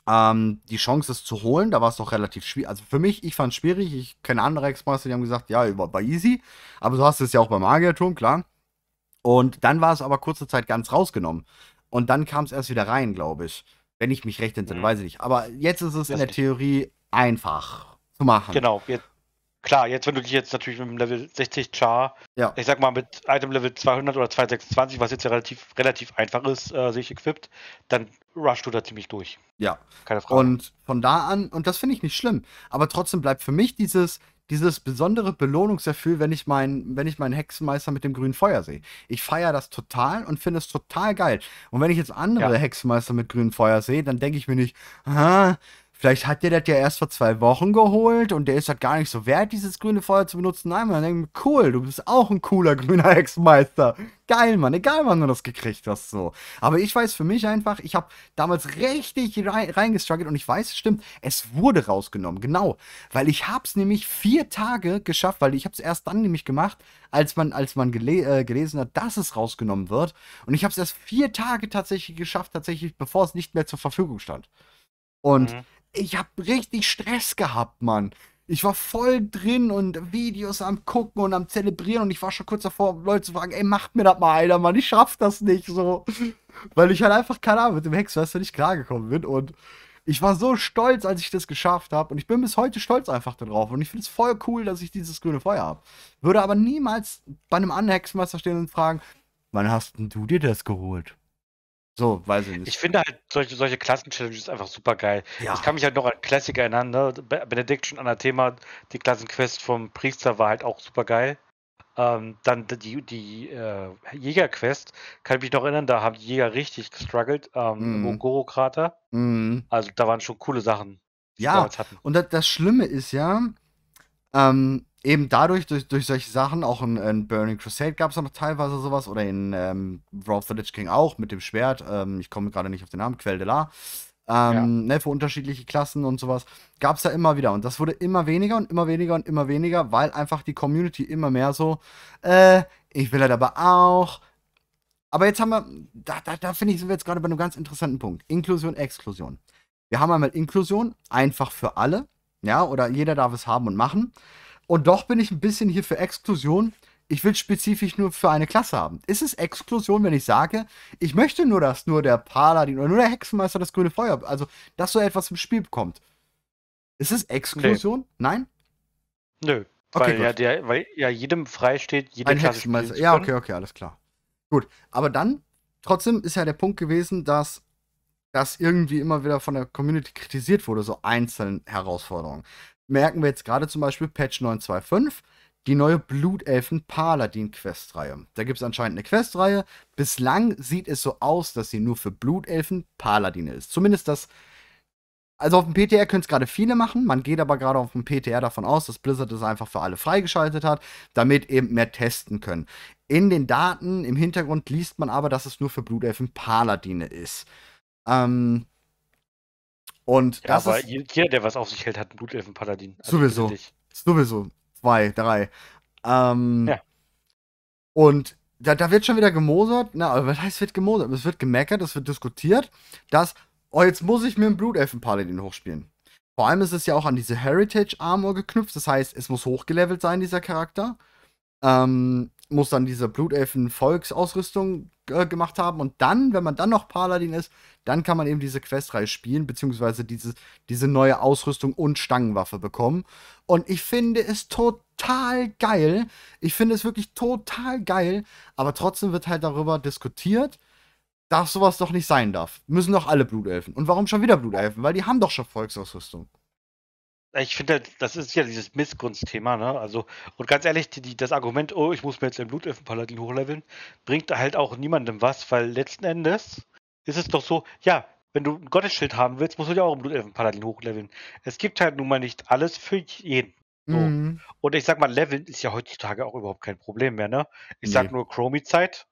ähm, die Chance, es zu holen. Da war es doch relativ schwierig. Also für mich, ich fand es schwierig. Ich kenne andere Ex-Master, die haben gesagt, ja, war, war easy. Aber so hast du es ja auch beim Magierturm, klar. Und dann war es aber kurze Zeit ganz rausgenommen. Und dann kam es erst wieder rein, glaube ich. Wenn ich mich recht entsinne, mhm. weiß ich nicht. Aber jetzt ist es das in der Theorie einfach zu machen. Genau. Jetzt, klar, jetzt, wenn du dich jetzt natürlich mit dem Level 60 Char, ja. ich sag mal mit Item Level 200 oder 226, was jetzt ja relativ, relativ einfach ist, äh, sich equipped, dann rushst du da ziemlich durch. Ja. Keine Frage. Und von da an, und das finde ich nicht schlimm, aber trotzdem bleibt für mich dieses, dieses besondere Belohnungsgefühl, wenn ich meinen, wenn ich meinen Hexenmeister mit dem grünen Feuer sehe. Ich feiere das total und finde es total geil. Und wenn ich jetzt andere ja. Hexenmeister mit grünem Feuer sehe, dann denke ich mir nicht, aha, Vielleicht hat der das ja erst vor zwei Wochen geholt und der ist halt gar nicht so wert, dieses grüne Feuer zu benutzen. Nein, man denkt, cool, du bist auch ein cooler (laughs) grüner Hexmeister. Geil, Mann, egal wann du das gekriegt hast, so. Aber ich weiß für mich einfach, ich habe damals richtig reingestruggelt und ich weiß, es stimmt, es wurde rausgenommen, genau. Weil ich hab's nämlich vier Tage geschafft, weil ich hab's erst dann nämlich gemacht, als man, als man gele äh, gelesen hat, dass es rausgenommen wird. Und ich hab's erst vier Tage tatsächlich geschafft, tatsächlich, bevor es nicht mehr zur Verfügung stand. Und mhm ich habe richtig Stress gehabt, Mann. Ich war voll drin und Videos am Gucken und am Zelebrieren und ich war schon kurz davor, Leute zu fragen, ey, macht mir das mal einer, Mann, ich schaff das nicht so. (laughs) Weil ich halt einfach, keine Ahnung, mit dem Hexmeister nicht klargekommen bin und ich war so stolz, als ich das geschafft habe und ich bin bis heute stolz einfach darauf und ich finde es voll cool, dass ich dieses grüne Feuer habe. Würde aber niemals bei einem anderen Hexmeister stehen und fragen, wann hast denn du dir das geholt? So, weiß ich nicht. Ich finde halt solche, solche Klassen-Challenges einfach super geil. Ja. Ich kann mich halt noch an Klassiker erinnern, ne? Benediction Thema, die Klassenquest vom Priester war halt auch super geil. Ähm, dann die, die äh, Jägerquest, kann ich mich noch erinnern, da haben die Jäger richtig gestruggelt, ähm, mm. im mhm. Ogoro-Krater. Mm. Also da waren schon coole Sachen. Ja, und das Schlimme ist ja, ähm, eben dadurch, durch, durch solche Sachen, auch in, in Burning Crusade gab es noch teilweise sowas oder in ähm, Wrath of the Lich King auch mit dem Schwert. Ähm, ich komme gerade nicht auf den Namen, Quelle de la. Ähm, ja. ne, für unterschiedliche Klassen und sowas gab es da immer wieder. Und das wurde immer weniger und immer weniger und immer weniger, weil einfach die Community immer mehr so, äh, ich will halt aber auch. Aber jetzt haben wir, da, da, da finde ich, sind wir jetzt gerade bei einem ganz interessanten Punkt. Inklusion, Exklusion. Wir haben einmal Inklusion, einfach für alle, ja, oder jeder darf es haben und machen. Und doch bin ich ein bisschen hier für Exklusion. Ich will spezifisch nur für eine Klasse haben. Ist es Exklusion, wenn ich sage, ich möchte nur, dass nur der Paladin oder nur der Hexenmeister das grüne Feuer, also dass so etwas im Spiel bekommt? Ist es Exklusion? Nee. Nein? Nö. Okay, weil, ja der, weil ja jedem frei steht, jede ein Klasse Hexenmeister. Ja, okay, okay, alles klar. Gut, aber dann, trotzdem ist ja der Punkt gewesen, dass das irgendwie immer wieder von der Community kritisiert wurde, so einzelne Herausforderungen merken wir jetzt gerade zum Beispiel Patch 925, die neue Blutelfen Paladin Questreihe. Da gibt es anscheinend eine Questreihe. Bislang sieht es so aus, dass sie nur für Blutelfen Paladine ist. Zumindest das. Also auf dem PTR können es gerade viele machen. Man geht aber gerade auf dem PTR davon aus, dass Blizzard es das einfach für alle freigeschaltet hat, damit eben mehr testen können. In den Daten im Hintergrund liest man aber, dass es nur für Blutelfen Paladine ist. Ähm, und ja, das aber ist, jeder, der was auf sich hält, hat einen Blutelfen-Paladin. Also sowieso. Sowieso. Zwei, drei. Ähm, ja. Und da, da wird schon wieder gemosert. Na, aber was heißt, wird gemosert? Es wird gemeckert, es wird diskutiert, dass, oh, jetzt muss ich mir einen Blutelfen-Paladin hochspielen. Vor allem ist es ja auch an diese Heritage Armor geknüpft. Das heißt, es muss hochgelevelt sein, dieser Charakter. Ähm, muss dann diese Blutelfen-Volksausrüstung äh, gemacht haben. Und dann, wenn man dann noch Paladin ist, dann kann man eben diese Questreihe spielen, beziehungsweise diese, diese neue Ausrüstung und Stangenwaffe bekommen. Und ich finde es total geil. Ich finde es wirklich total geil. Aber trotzdem wird halt darüber diskutiert, dass sowas doch nicht sein darf. Müssen doch alle Blutelfen. Und warum schon wieder Blutelfen? Weil die haben doch schon Volksausrüstung. Ich finde, das ist ja dieses Missgunstthema, ne? Also, und ganz ehrlich, die, das Argument, oh, ich muss mir jetzt den Blutelfenpaladin hochleveln, bringt halt auch niemandem was, weil letzten Endes ist es doch so, ja, wenn du ein Gottesschild haben willst, musst du ja auch im Blutelfen-Paladin hochleveln. Es gibt halt nun mal nicht alles für jeden. So. Mhm. Und ich sag mal, Leveln ist ja heutzutage auch überhaupt kein Problem mehr, ne? Ich nee. sag nur Chromie-Zeit,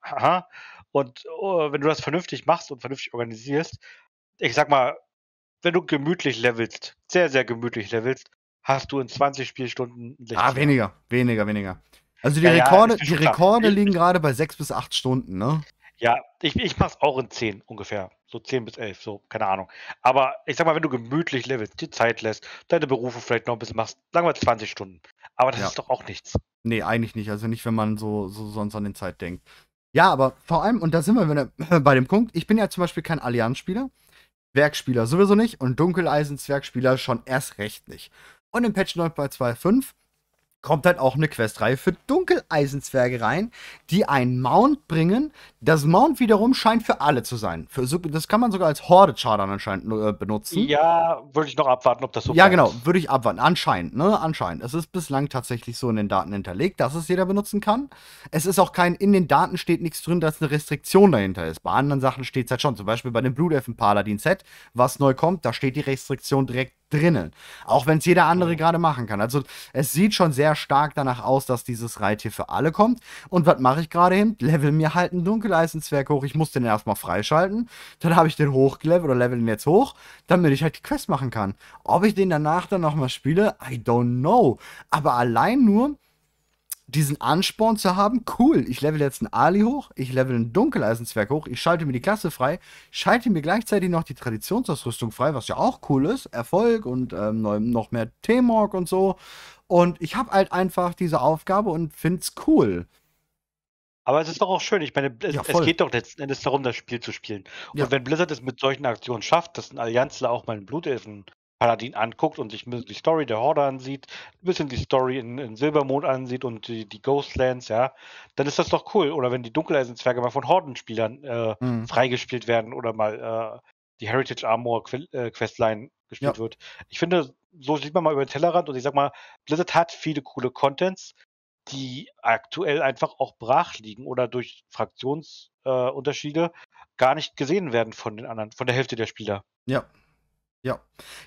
Und oh, wenn du das vernünftig machst und vernünftig organisierst, ich sag mal, wenn du gemütlich levelst, sehr, sehr gemütlich levelst, hast du in 20 Spielstunden. Ah, weniger, weniger, weniger. Also die ja, Rekorde, ja, die Rekorde liegen gerade bei 6 bis 8 Stunden, ne? Ja, ich, ich mache auch in 10 ungefähr. So 10 bis 11, so, keine Ahnung. Aber ich sag mal, wenn du gemütlich levelst, die Zeit lässt, deine Berufe vielleicht noch ein bisschen machst, sagen wir 20 Stunden. Aber das ja. ist doch auch nichts. Nee, eigentlich nicht. Also nicht, wenn man so, so sonst an den Zeit denkt. Ja, aber vor allem, und da sind wir (laughs) bei dem Punkt, ich bin ja zum Beispiel kein Allianzspieler, Werkspieler sowieso nicht und Dunkeleisen-Zwergspieler schon erst recht nicht. Und im Patch bei 2.5 kommt halt auch eine Questreihe für Dunkeleisenzwerge rein, die einen Mount bringen. Das Mount wiederum scheint für alle zu sein. Für, das kann man sogar als Horde-Charter anscheinend äh, benutzen. Ja, würde ich noch abwarten, ob das so Ja, genau, würde ich abwarten. Anscheinend, ne? Anscheinend. Es ist bislang tatsächlich so in den Daten hinterlegt, dass es jeder benutzen kann. Es ist auch kein, in den Daten steht nichts drin, dass eine Restriktion dahinter ist. Bei anderen Sachen steht es halt schon. Zum Beispiel bei dem Blutelfen-Paladin-Set, was neu kommt, da steht die Restriktion direkt drinnen. Auch wenn es jeder andere gerade machen kann. Also es sieht schon sehr stark danach aus, dass dieses Reittier für alle kommt. Und was mache ich gerade hin? Level mir halt einen Dunkeleisenzwerg hoch. Ich muss den erstmal freischalten. Dann habe ich den hochgelevelt oder level den jetzt hoch, damit ich halt die Quest machen kann. Ob ich den danach dann nochmal spiele, I don't know. Aber allein nur, diesen Ansporn zu haben, cool, ich level jetzt einen Ali hoch, ich level einen Dunkeleisenzwerg hoch, ich schalte mir die Klasse frei, schalte mir gleichzeitig noch die Traditionsausrüstung frei, was ja auch cool ist, Erfolg und ähm, noch mehr T-Morg und so. Und ich habe halt einfach diese Aufgabe und finde es cool. Aber es ist doch auch schön. Ich meine, es, ja, es, geht doch letzten Endes darum, das Spiel zu spielen. Und ja. wenn Blizzard es mit solchen Aktionen schafft, dass ein Allianzler auch mal einen Blutelfen Paladin anguckt und sich die Story der Horde ansieht, ein bisschen die Story in, in Silbermond ansieht und die, die, Ghostlands, ja, dann ist das doch cool. Oder wenn die Dunkeleisenzwerge mal von Hordenspielern äh, mhm. freigespielt werden oder mal äh, die Heritage Armor Qu äh, Questline gespielt ja. wird. Ich finde, so sieht man mal über den Tellerrand und ich sag mal, Blizzard hat viele coole Contents, die aktuell einfach auch brach liegen oder durch Fraktionsunterschiede äh, gar nicht gesehen werden von den anderen, von der Hälfte der Spieler. Ja, ja.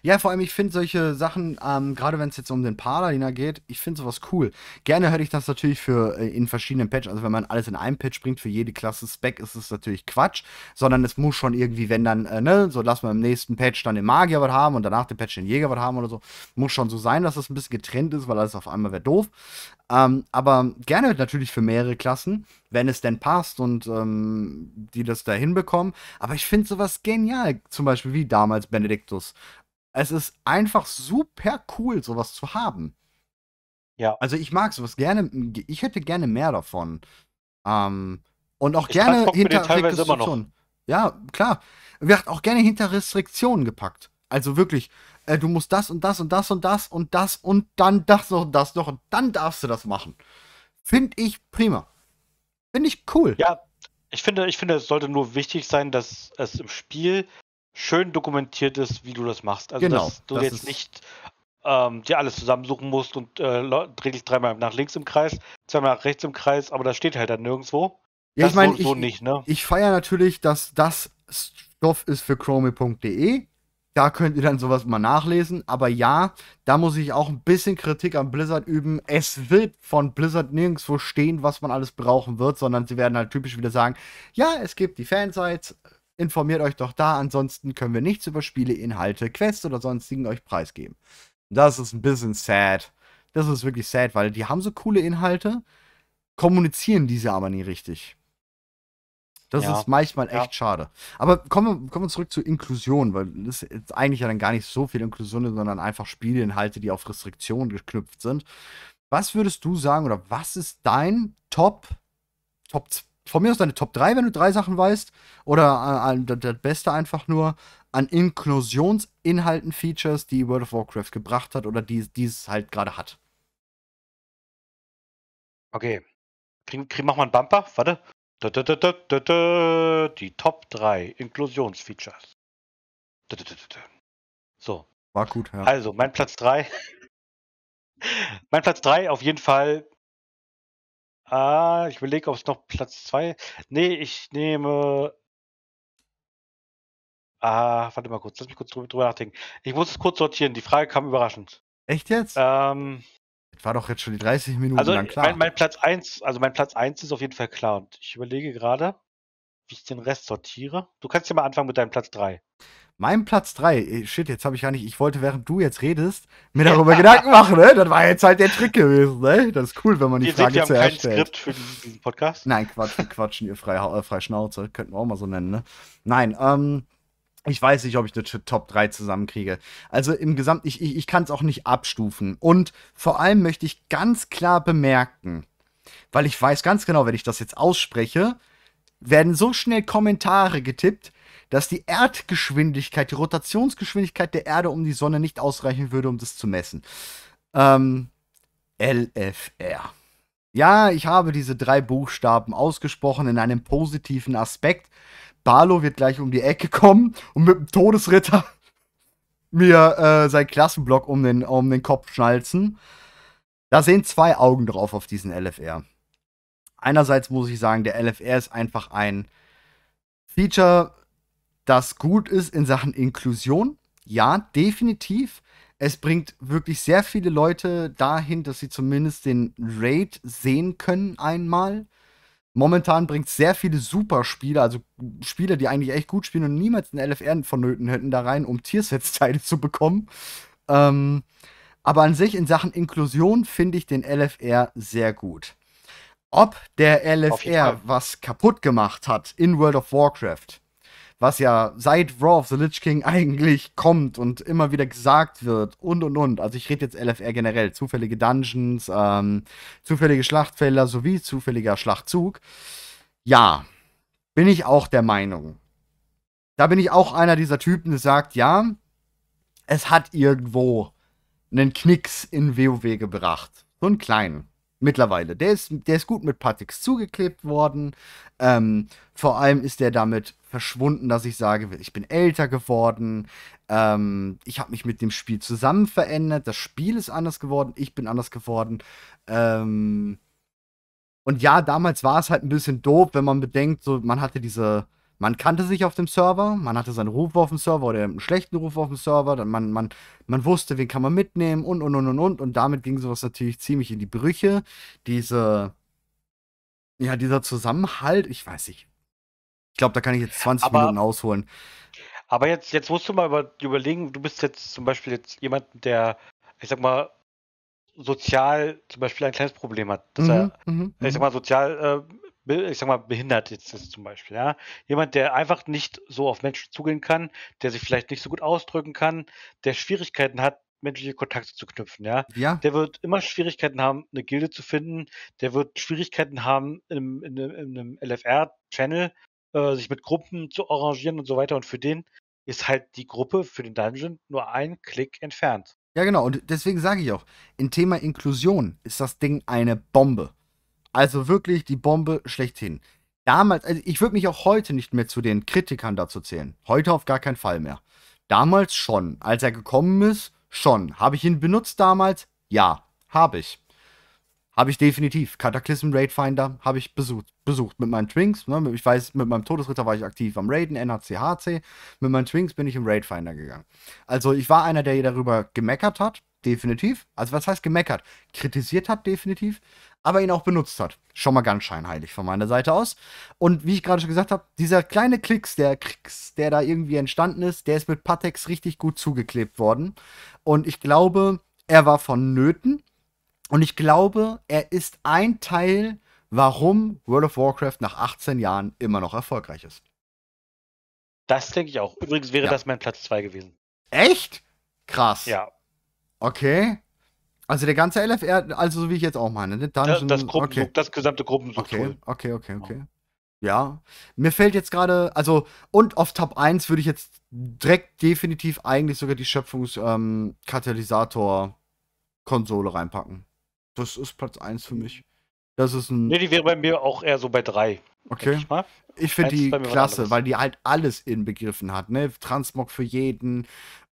Ja, vor allem, ich finde solche Sachen, ähm, gerade wenn es jetzt um den Paladiner geht, ich finde sowas cool. Gerne hätte ich das natürlich für äh, in verschiedenen Patch, also wenn man alles in einem Patch bringt, für jede Klasse Spec ist es natürlich Quatsch, sondern es muss schon irgendwie, wenn dann, äh, ne, so lassen wir im nächsten Patch dann den Magier was haben und danach den Patch den Jäger was haben oder so. Muss schon so sein, dass das ein bisschen getrennt ist, weil alles auf einmal wäre doof. Ähm, aber gerne natürlich für mehrere Klassen, wenn es denn passt und ähm, die das da hinbekommen. Aber ich finde sowas genial, zum Beispiel wie damals Benediktus. Luxus. Es ist einfach super cool, sowas zu haben. Ja. Also ich mag sowas gerne, ich hätte gerne mehr davon. Ähm, und auch ich gerne hinter Restriktionen. Ja, klar. Wir hatten auch gerne hinter Restriktionen gepackt. Also wirklich, äh, du musst das und das und das und das und das und dann das noch und das noch und dann darfst du das machen. Finde ich prima. Finde ich cool. Ja, ich finde, ich finde, es sollte nur wichtig sein, dass es im Spiel schön dokumentiert ist, wie du das machst. Also genau, dass du das jetzt nicht ähm, dir alles zusammensuchen musst und äh, dreh dich dreimal nach links im Kreis, zweimal nach rechts im Kreis, aber das steht halt dann nirgendwo. Ja, das ich meine, so, ich, nicht, ne? ich feiere natürlich, dass das Stoff ist für chrome.de. Da könnt ihr dann sowas mal nachlesen. Aber ja, da muss ich auch ein bisschen Kritik an Blizzard üben. Es wird von Blizzard nirgendwo stehen, was man alles brauchen wird, sondern sie werden halt typisch wieder sagen, ja, es gibt die Fansites, informiert euch doch da, ansonsten können wir nichts über Spiele, Inhalte, Quests oder sonstigen euch preisgeben. Das ist ein bisschen sad. Das ist wirklich sad, weil die haben so coole Inhalte, kommunizieren diese aber nie richtig. Das ja. ist manchmal echt ja. schade. Aber kommen wir, kommen wir zurück zur Inklusion, weil das ist eigentlich ja dann gar nicht so viel Inklusion, sondern einfach Spieleinhalte, die auf Restriktionen geknüpft sind. Was würdest du sagen oder was ist dein Top, Top von mir aus deine Top 3, wenn du drei Sachen weißt. Oder an, äh, das Beste einfach nur an Inklusionsinhalten, Features, die World of Warcraft gebracht hat oder die, es halt gerade hat. Okay. Kriegen, kriegen wir mal einen Bumper? Warte. Da, da, da, die Top 3 Inklusionsfeatures. So. War gut, ja. Also, mein Platz 3. (laughs) mein Platz 3 auf jeden Fall Ah, ich überlege, ob es noch Platz 2. Nee, ich nehme. Ah, warte mal kurz, lass mich kurz drüber nachdenken. Ich muss es kurz sortieren, die Frage kam überraschend. Echt jetzt? Ähm, das war doch jetzt schon die 30 Minuten also lang klar. Mein, mein Platz 1, also mein Platz 1 ist auf jeden Fall klar und ich überlege gerade wie ich den Rest sortiere. Du kannst ja mal anfangen mit deinem Platz 3. Mein Platz 3, äh, shit, jetzt habe ich gar nicht, ich wollte, während du jetzt redest, mir (laughs) darüber Gedanken machen, ne? Das war jetzt halt der Trick gewesen, ne? Das ist cool, wenn man die wir Frage zuerst stellt. Wir haben kein Skript für diesen Podcast. Nein, Quatsch, wir quatschen, ihr frei, äh, frei Schnauze, könnten wir auch mal so nennen, ne? Nein, ähm, ich weiß nicht, ob ich das Top 3 zusammenkriege. Also im Gesamt, ich, ich, ich kann es auch nicht abstufen. Und vor allem möchte ich ganz klar bemerken, weil ich weiß ganz genau, wenn ich das jetzt ausspreche, werden so schnell Kommentare getippt, dass die Erdgeschwindigkeit, die Rotationsgeschwindigkeit der Erde um die Sonne nicht ausreichen würde, um das zu messen. Ähm, LFR. Ja, ich habe diese drei Buchstaben ausgesprochen in einem positiven Aspekt. Barlow wird gleich um die Ecke kommen und mit dem Todesritter (laughs) mir äh, seinen Klassenblock um den, um den Kopf schnalzen. Da sehen zwei Augen drauf auf diesen LFR einerseits muss ich sagen, der LFR ist einfach ein Feature, das gut ist in Sachen Inklusion. Ja, definitiv. Es bringt wirklich sehr viele Leute dahin, dass sie zumindest den Raid sehen können einmal. Momentan bringt es sehr viele Superspieler, also Spieler, die eigentlich echt gut spielen und niemals einen LFR vonnöten hätten, da rein, um Tiersets-Teile (laughs) zu bekommen. Ähm, aber an sich in Sachen Inklusion finde ich den LFR sehr gut ob der LFR was kaputt gemacht hat in World of Warcraft, was ja seit Raw of the Lich King (laughs) eigentlich kommt und immer wieder gesagt wird und und und. Also ich rede jetzt LFR generell, zufällige Dungeons, ähm, zufällige Schlachtfelder sowie zufälliger Schlachtzug. Ja, bin ich auch der Meinung. Da bin ich auch einer dieser Typen, der sagt, ja, es hat irgendwo einen Knicks in WoW gebracht. So einen kleinen. Mittlerweile. Der ist, der ist gut mit Patix zugeklebt worden. Ähm, vor allem ist der damit verschwunden, dass ich sage, ich bin älter geworden. Ähm, ich habe mich mit dem Spiel zusammen verändert. Das Spiel ist anders geworden. Ich bin anders geworden. Ähm, und ja, damals war es halt ein bisschen doof, wenn man bedenkt, so man hatte diese man kannte sich auf dem Server, man hatte seinen Ruf auf dem Server oder einen schlechten Ruf auf dem Server, dann man, man, man wusste, wen kann man mitnehmen und und und und und und damit ging sowas natürlich ziemlich in die Brüche. Diese, ja, dieser Zusammenhalt, ich weiß nicht. Ich glaube, da kann ich jetzt 20 aber, Minuten ausholen. Aber jetzt, jetzt musst du mal über, überlegen, du bist jetzt zum Beispiel jetzt jemand, der, ich sag mal, sozial zum Beispiel ein kleines Problem hat. Dass mhm, er, mhm, ich sag mhm. mal, sozial äh, ich sag mal, behindert jetzt ist zum Beispiel, ja. Jemand, der einfach nicht so auf Menschen zugehen kann, der sich vielleicht nicht so gut ausdrücken kann, der Schwierigkeiten hat, menschliche Kontakte zu knüpfen, ja. ja. Der wird immer Schwierigkeiten haben, eine Gilde zu finden, der wird Schwierigkeiten haben, in, in, in einem LFR-Channel äh, sich mit Gruppen zu arrangieren und so weiter. Und für den ist halt die Gruppe für den Dungeon nur ein Klick entfernt. Ja, genau. Und deswegen sage ich auch, im Thema Inklusion ist das Ding eine Bombe. Also wirklich die Bombe schlechthin. Damals, also ich würde mich auch heute nicht mehr zu den Kritikern dazu zählen. Heute auf gar keinen Fall mehr. Damals schon. Als er gekommen ist, schon. Habe ich ihn benutzt damals? Ja, habe ich. Habe ich definitiv. Cataclysm Raid Finder habe ich besucht, besucht. Mit meinen Twinks, ne, ich weiß, mit meinem Todesritter war ich aktiv am Raiden, NHCHC. Mit meinen Twinks bin ich im Raid Finder gegangen. Also ich war einer, der darüber gemeckert hat, definitiv. Also was heißt gemeckert? Kritisiert hat, definitiv aber ihn auch benutzt hat. Schon mal ganz scheinheilig von meiner Seite aus. Und wie ich gerade schon gesagt habe, dieser kleine Klicks, der Klicks, der da irgendwie entstanden ist, der ist mit Patex richtig gut zugeklebt worden. Und ich glaube, er war vonnöten. Und ich glaube, er ist ein Teil, warum World of Warcraft nach 18 Jahren immer noch erfolgreich ist. Das denke ich auch. Übrigens wäre ja. das mein Platz 2 gewesen. Echt? Krass. Ja. Okay. Also der ganze LFR, also so wie ich jetzt auch meine, ne? Dungeon, das, das, Gruppen, okay. das gesamte Gruppensuchtool. Okay, okay, okay, okay. Genau. Ja. Mir fällt jetzt gerade, also, und auf Top 1 würde ich jetzt direkt definitiv eigentlich sogar die Schöpfungskatalysator-Konsole ähm, reinpacken. Das ist Platz 1 für mich. Das ist ein. Nee, die wäre bei mir auch eher so bei 3. Okay. Ich, ich finde die klasse, weil die halt alles inbegriffen hat. Ne? Transmog für jeden,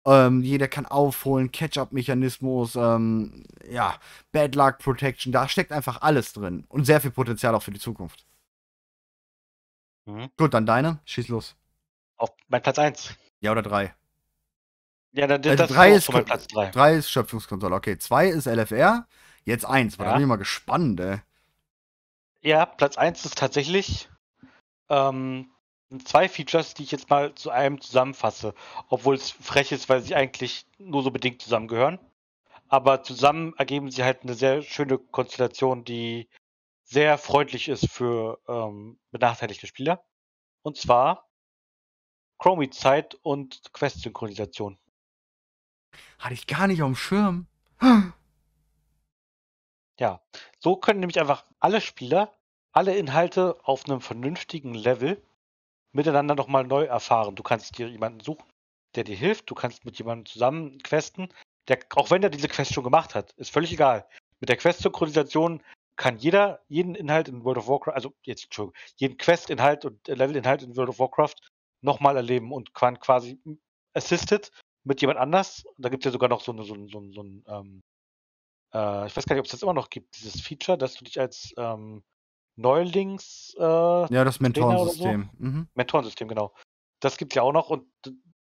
ähm, jeder kann aufholen, Catch-up-Mechanismus, ähm, ja, Bad Luck Protection, da steckt einfach alles drin und sehr viel Potenzial auch für die Zukunft. Mhm. Gut, dann deine, schieß los. Auf mein Platz 1. Ja, oder 3. Ja, dann also das drei ist, ist mein Platz 3. 3 ist Schöpfungskonsole, okay. 2 ist LFR, jetzt 1, ja. da bin ich mal gespannt, ey. Ja, Platz 1 ist tatsächlich ähm, zwei Features, die ich jetzt mal zu einem zusammenfasse, obwohl es frech ist, weil sie eigentlich nur so bedingt zusammengehören. Aber zusammen ergeben sie halt eine sehr schöne Konstellation, die sehr freundlich ist für ähm, benachteiligte Spieler. Und zwar Chromie-Zeit und Quest-Synchronisation. Hatte ich gar nicht auf dem Schirm. Ja, so können nämlich einfach alle Spieler alle Inhalte auf einem vernünftigen Level miteinander nochmal neu erfahren. Du kannst dir jemanden suchen, der dir hilft. Du kannst mit jemandem zusammen questen, der, auch wenn er diese Quest schon gemacht hat, ist völlig egal. Mit der Quest-Synchronisation kann jeder jeden Inhalt in World of Warcraft, also jetzt, Entschuldigung, jeden Quest-Inhalt und Level-Inhalt in World of Warcraft nochmal erleben und kann quasi assisted mit jemand anders. Da gibt es ja sogar noch so ein, so ein, so ein, so ein ähm, äh, ich weiß gar nicht, ob es das immer noch gibt, dieses Feature, dass du dich als ähm, Neulings. Äh, ja, das Mentorensystem. So. Mhm. Mentorensystem, genau. Das gibt es ja auch noch und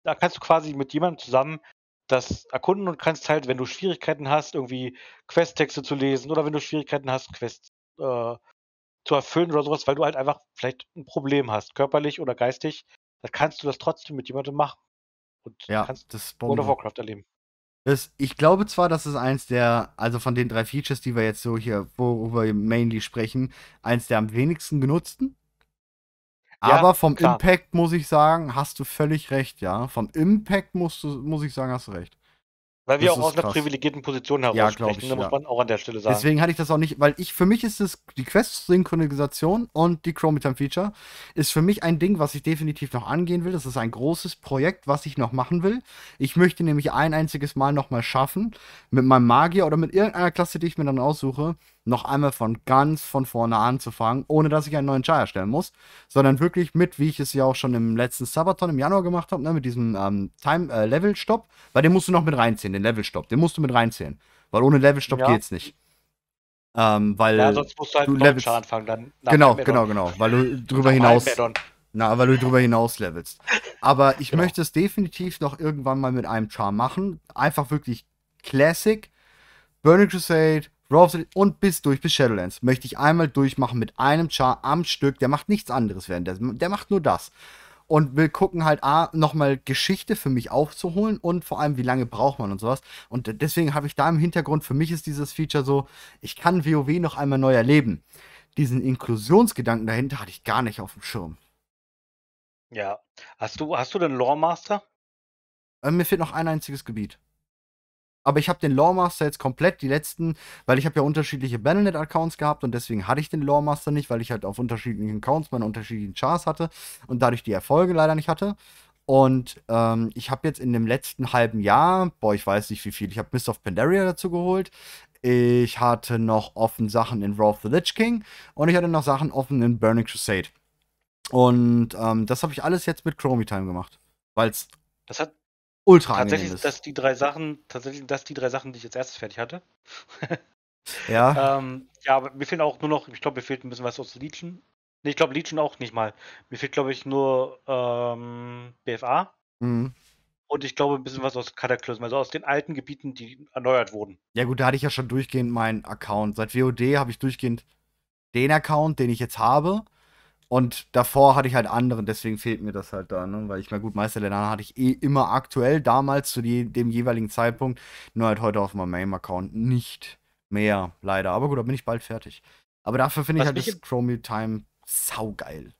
da kannst du quasi mit jemandem zusammen das erkunden und kannst halt, wenn du Schwierigkeiten hast, irgendwie Questtexte zu lesen oder wenn du Schwierigkeiten hast, Quests äh, zu erfüllen oder sowas, weil du halt einfach vielleicht ein Problem hast, körperlich oder geistig, dann kannst du das trotzdem mit jemandem machen. Und ja, kannst das Bombe. World of Warcraft erleben. Das, ich glaube zwar, dass es eins der, also von den drei Features, die wir jetzt so hier, worüber wir mainly sprechen, eins der am wenigsten genutzten. Ja, Aber vom klar. Impact muss ich sagen, hast du völlig recht, ja. Vom Impact musst du, muss ich sagen, hast du recht. Weil wir das auch aus einer privilegierten Position heraus ja, sprechen, ich, da muss man auch an der Stelle sagen. Deswegen hatte ich das auch nicht, weil ich, für mich ist es, die Quest-Synchronisation und die Chromitum-Feature ist für mich ein Ding, was ich definitiv noch angehen will. Das ist ein großes Projekt, was ich noch machen will. Ich möchte nämlich ein einziges Mal nochmal schaffen, mit meinem Magier oder mit irgendeiner Klasse, die ich mir dann aussuche, noch einmal von ganz von vorne anzufangen, ohne dass ich einen neuen Char erstellen muss, sondern wirklich mit, wie ich es ja auch schon im letzten Sabaton im Januar gemacht habe, ne, mit diesem ähm, Time äh, Level Stop, weil den musst du noch mit reinziehen, den Level Stop, den musst du mit reinziehen, weil ohne Level Stop ja. geht's nicht. Ähm, weil ja, sonst musst du halt du Level Char anfangen dann. Genau, genau, genau, weil du drüber hinaus na, weil du drüber hinaus levelst. Aber ich genau. möchte es definitiv noch irgendwann mal mit einem Char machen, einfach wirklich Classic Burning Crusade Rhapsody und bis durch bis Shadowlands. Möchte ich einmal durchmachen mit einem Char am Stück. Der macht nichts anderes während der, der macht nur das. Und will gucken halt, A, ah, nochmal Geschichte für mich aufzuholen und vor allem, wie lange braucht man und sowas. Und deswegen habe ich da im Hintergrund, für mich ist dieses Feature so, ich kann WoW noch einmal neu erleben. Diesen Inklusionsgedanken dahinter hatte ich gar nicht auf dem Schirm. Ja. Hast du, hast du den Lore Master? Äh, mir fehlt noch ein einziges Gebiet aber ich habe den Lawmaster jetzt komplett die letzten, weil ich habe ja unterschiedliche Battlenet-Accounts gehabt und deswegen hatte ich den Lawmaster nicht, weil ich halt auf unterschiedlichen Accounts meine unterschiedlichen Chars hatte und dadurch die Erfolge leider nicht hatte. Und ähm, ich habe jetzt in dem letzten halben Jahr, boah, ich weiß nicht wie viel, ich habe Mist of Pandaria dazu geholt. Ich hatte noch offen Sachen in Wrath of the Lich King und ich hatte noch Sachen offen in Burning Crusade. Und ähm, das habe ich alles jetzt mit Chromie Time gemacht. Weil's das hat, ultra Tatsächlich, ist. dass die drei Sachen, tatsächlich, dass die drei Sachen, die ich jetzt erstes fertig hatte. (laughs) ja. ähm, ja, aber mir fehlen auch nur noch, ich glaube, mir fehlt ein bisschen was aus Legion. Nee, ich glaube, Legion auch nicht mal. Mir fehlt, glaube ich, nur ähm, BFA. Mhm. Und ich glaube, ein bisschen was aus Cataclysm, also aus den alten Gebieten, die erneuert wurden. Ja, gut, da hatte ich ja schon durchgehend meinen Account. Seit WOD habe ich durchgehend den Account, den ich jetzt habe. Und davor hatte ich halt andere, deswegen fehlt mir das halt da, ne? Weil ich mir gut, Meister Lenana hatte ich eh immer aktuell, damals zu die, dem jeweiligen Zeitpunkt, nur halt heute auf meinem Main-Account nicht mehr, leider. Aber gut, da bin ich bald fertig. Aber dafür finde ich halt das Chromie Time saugeil.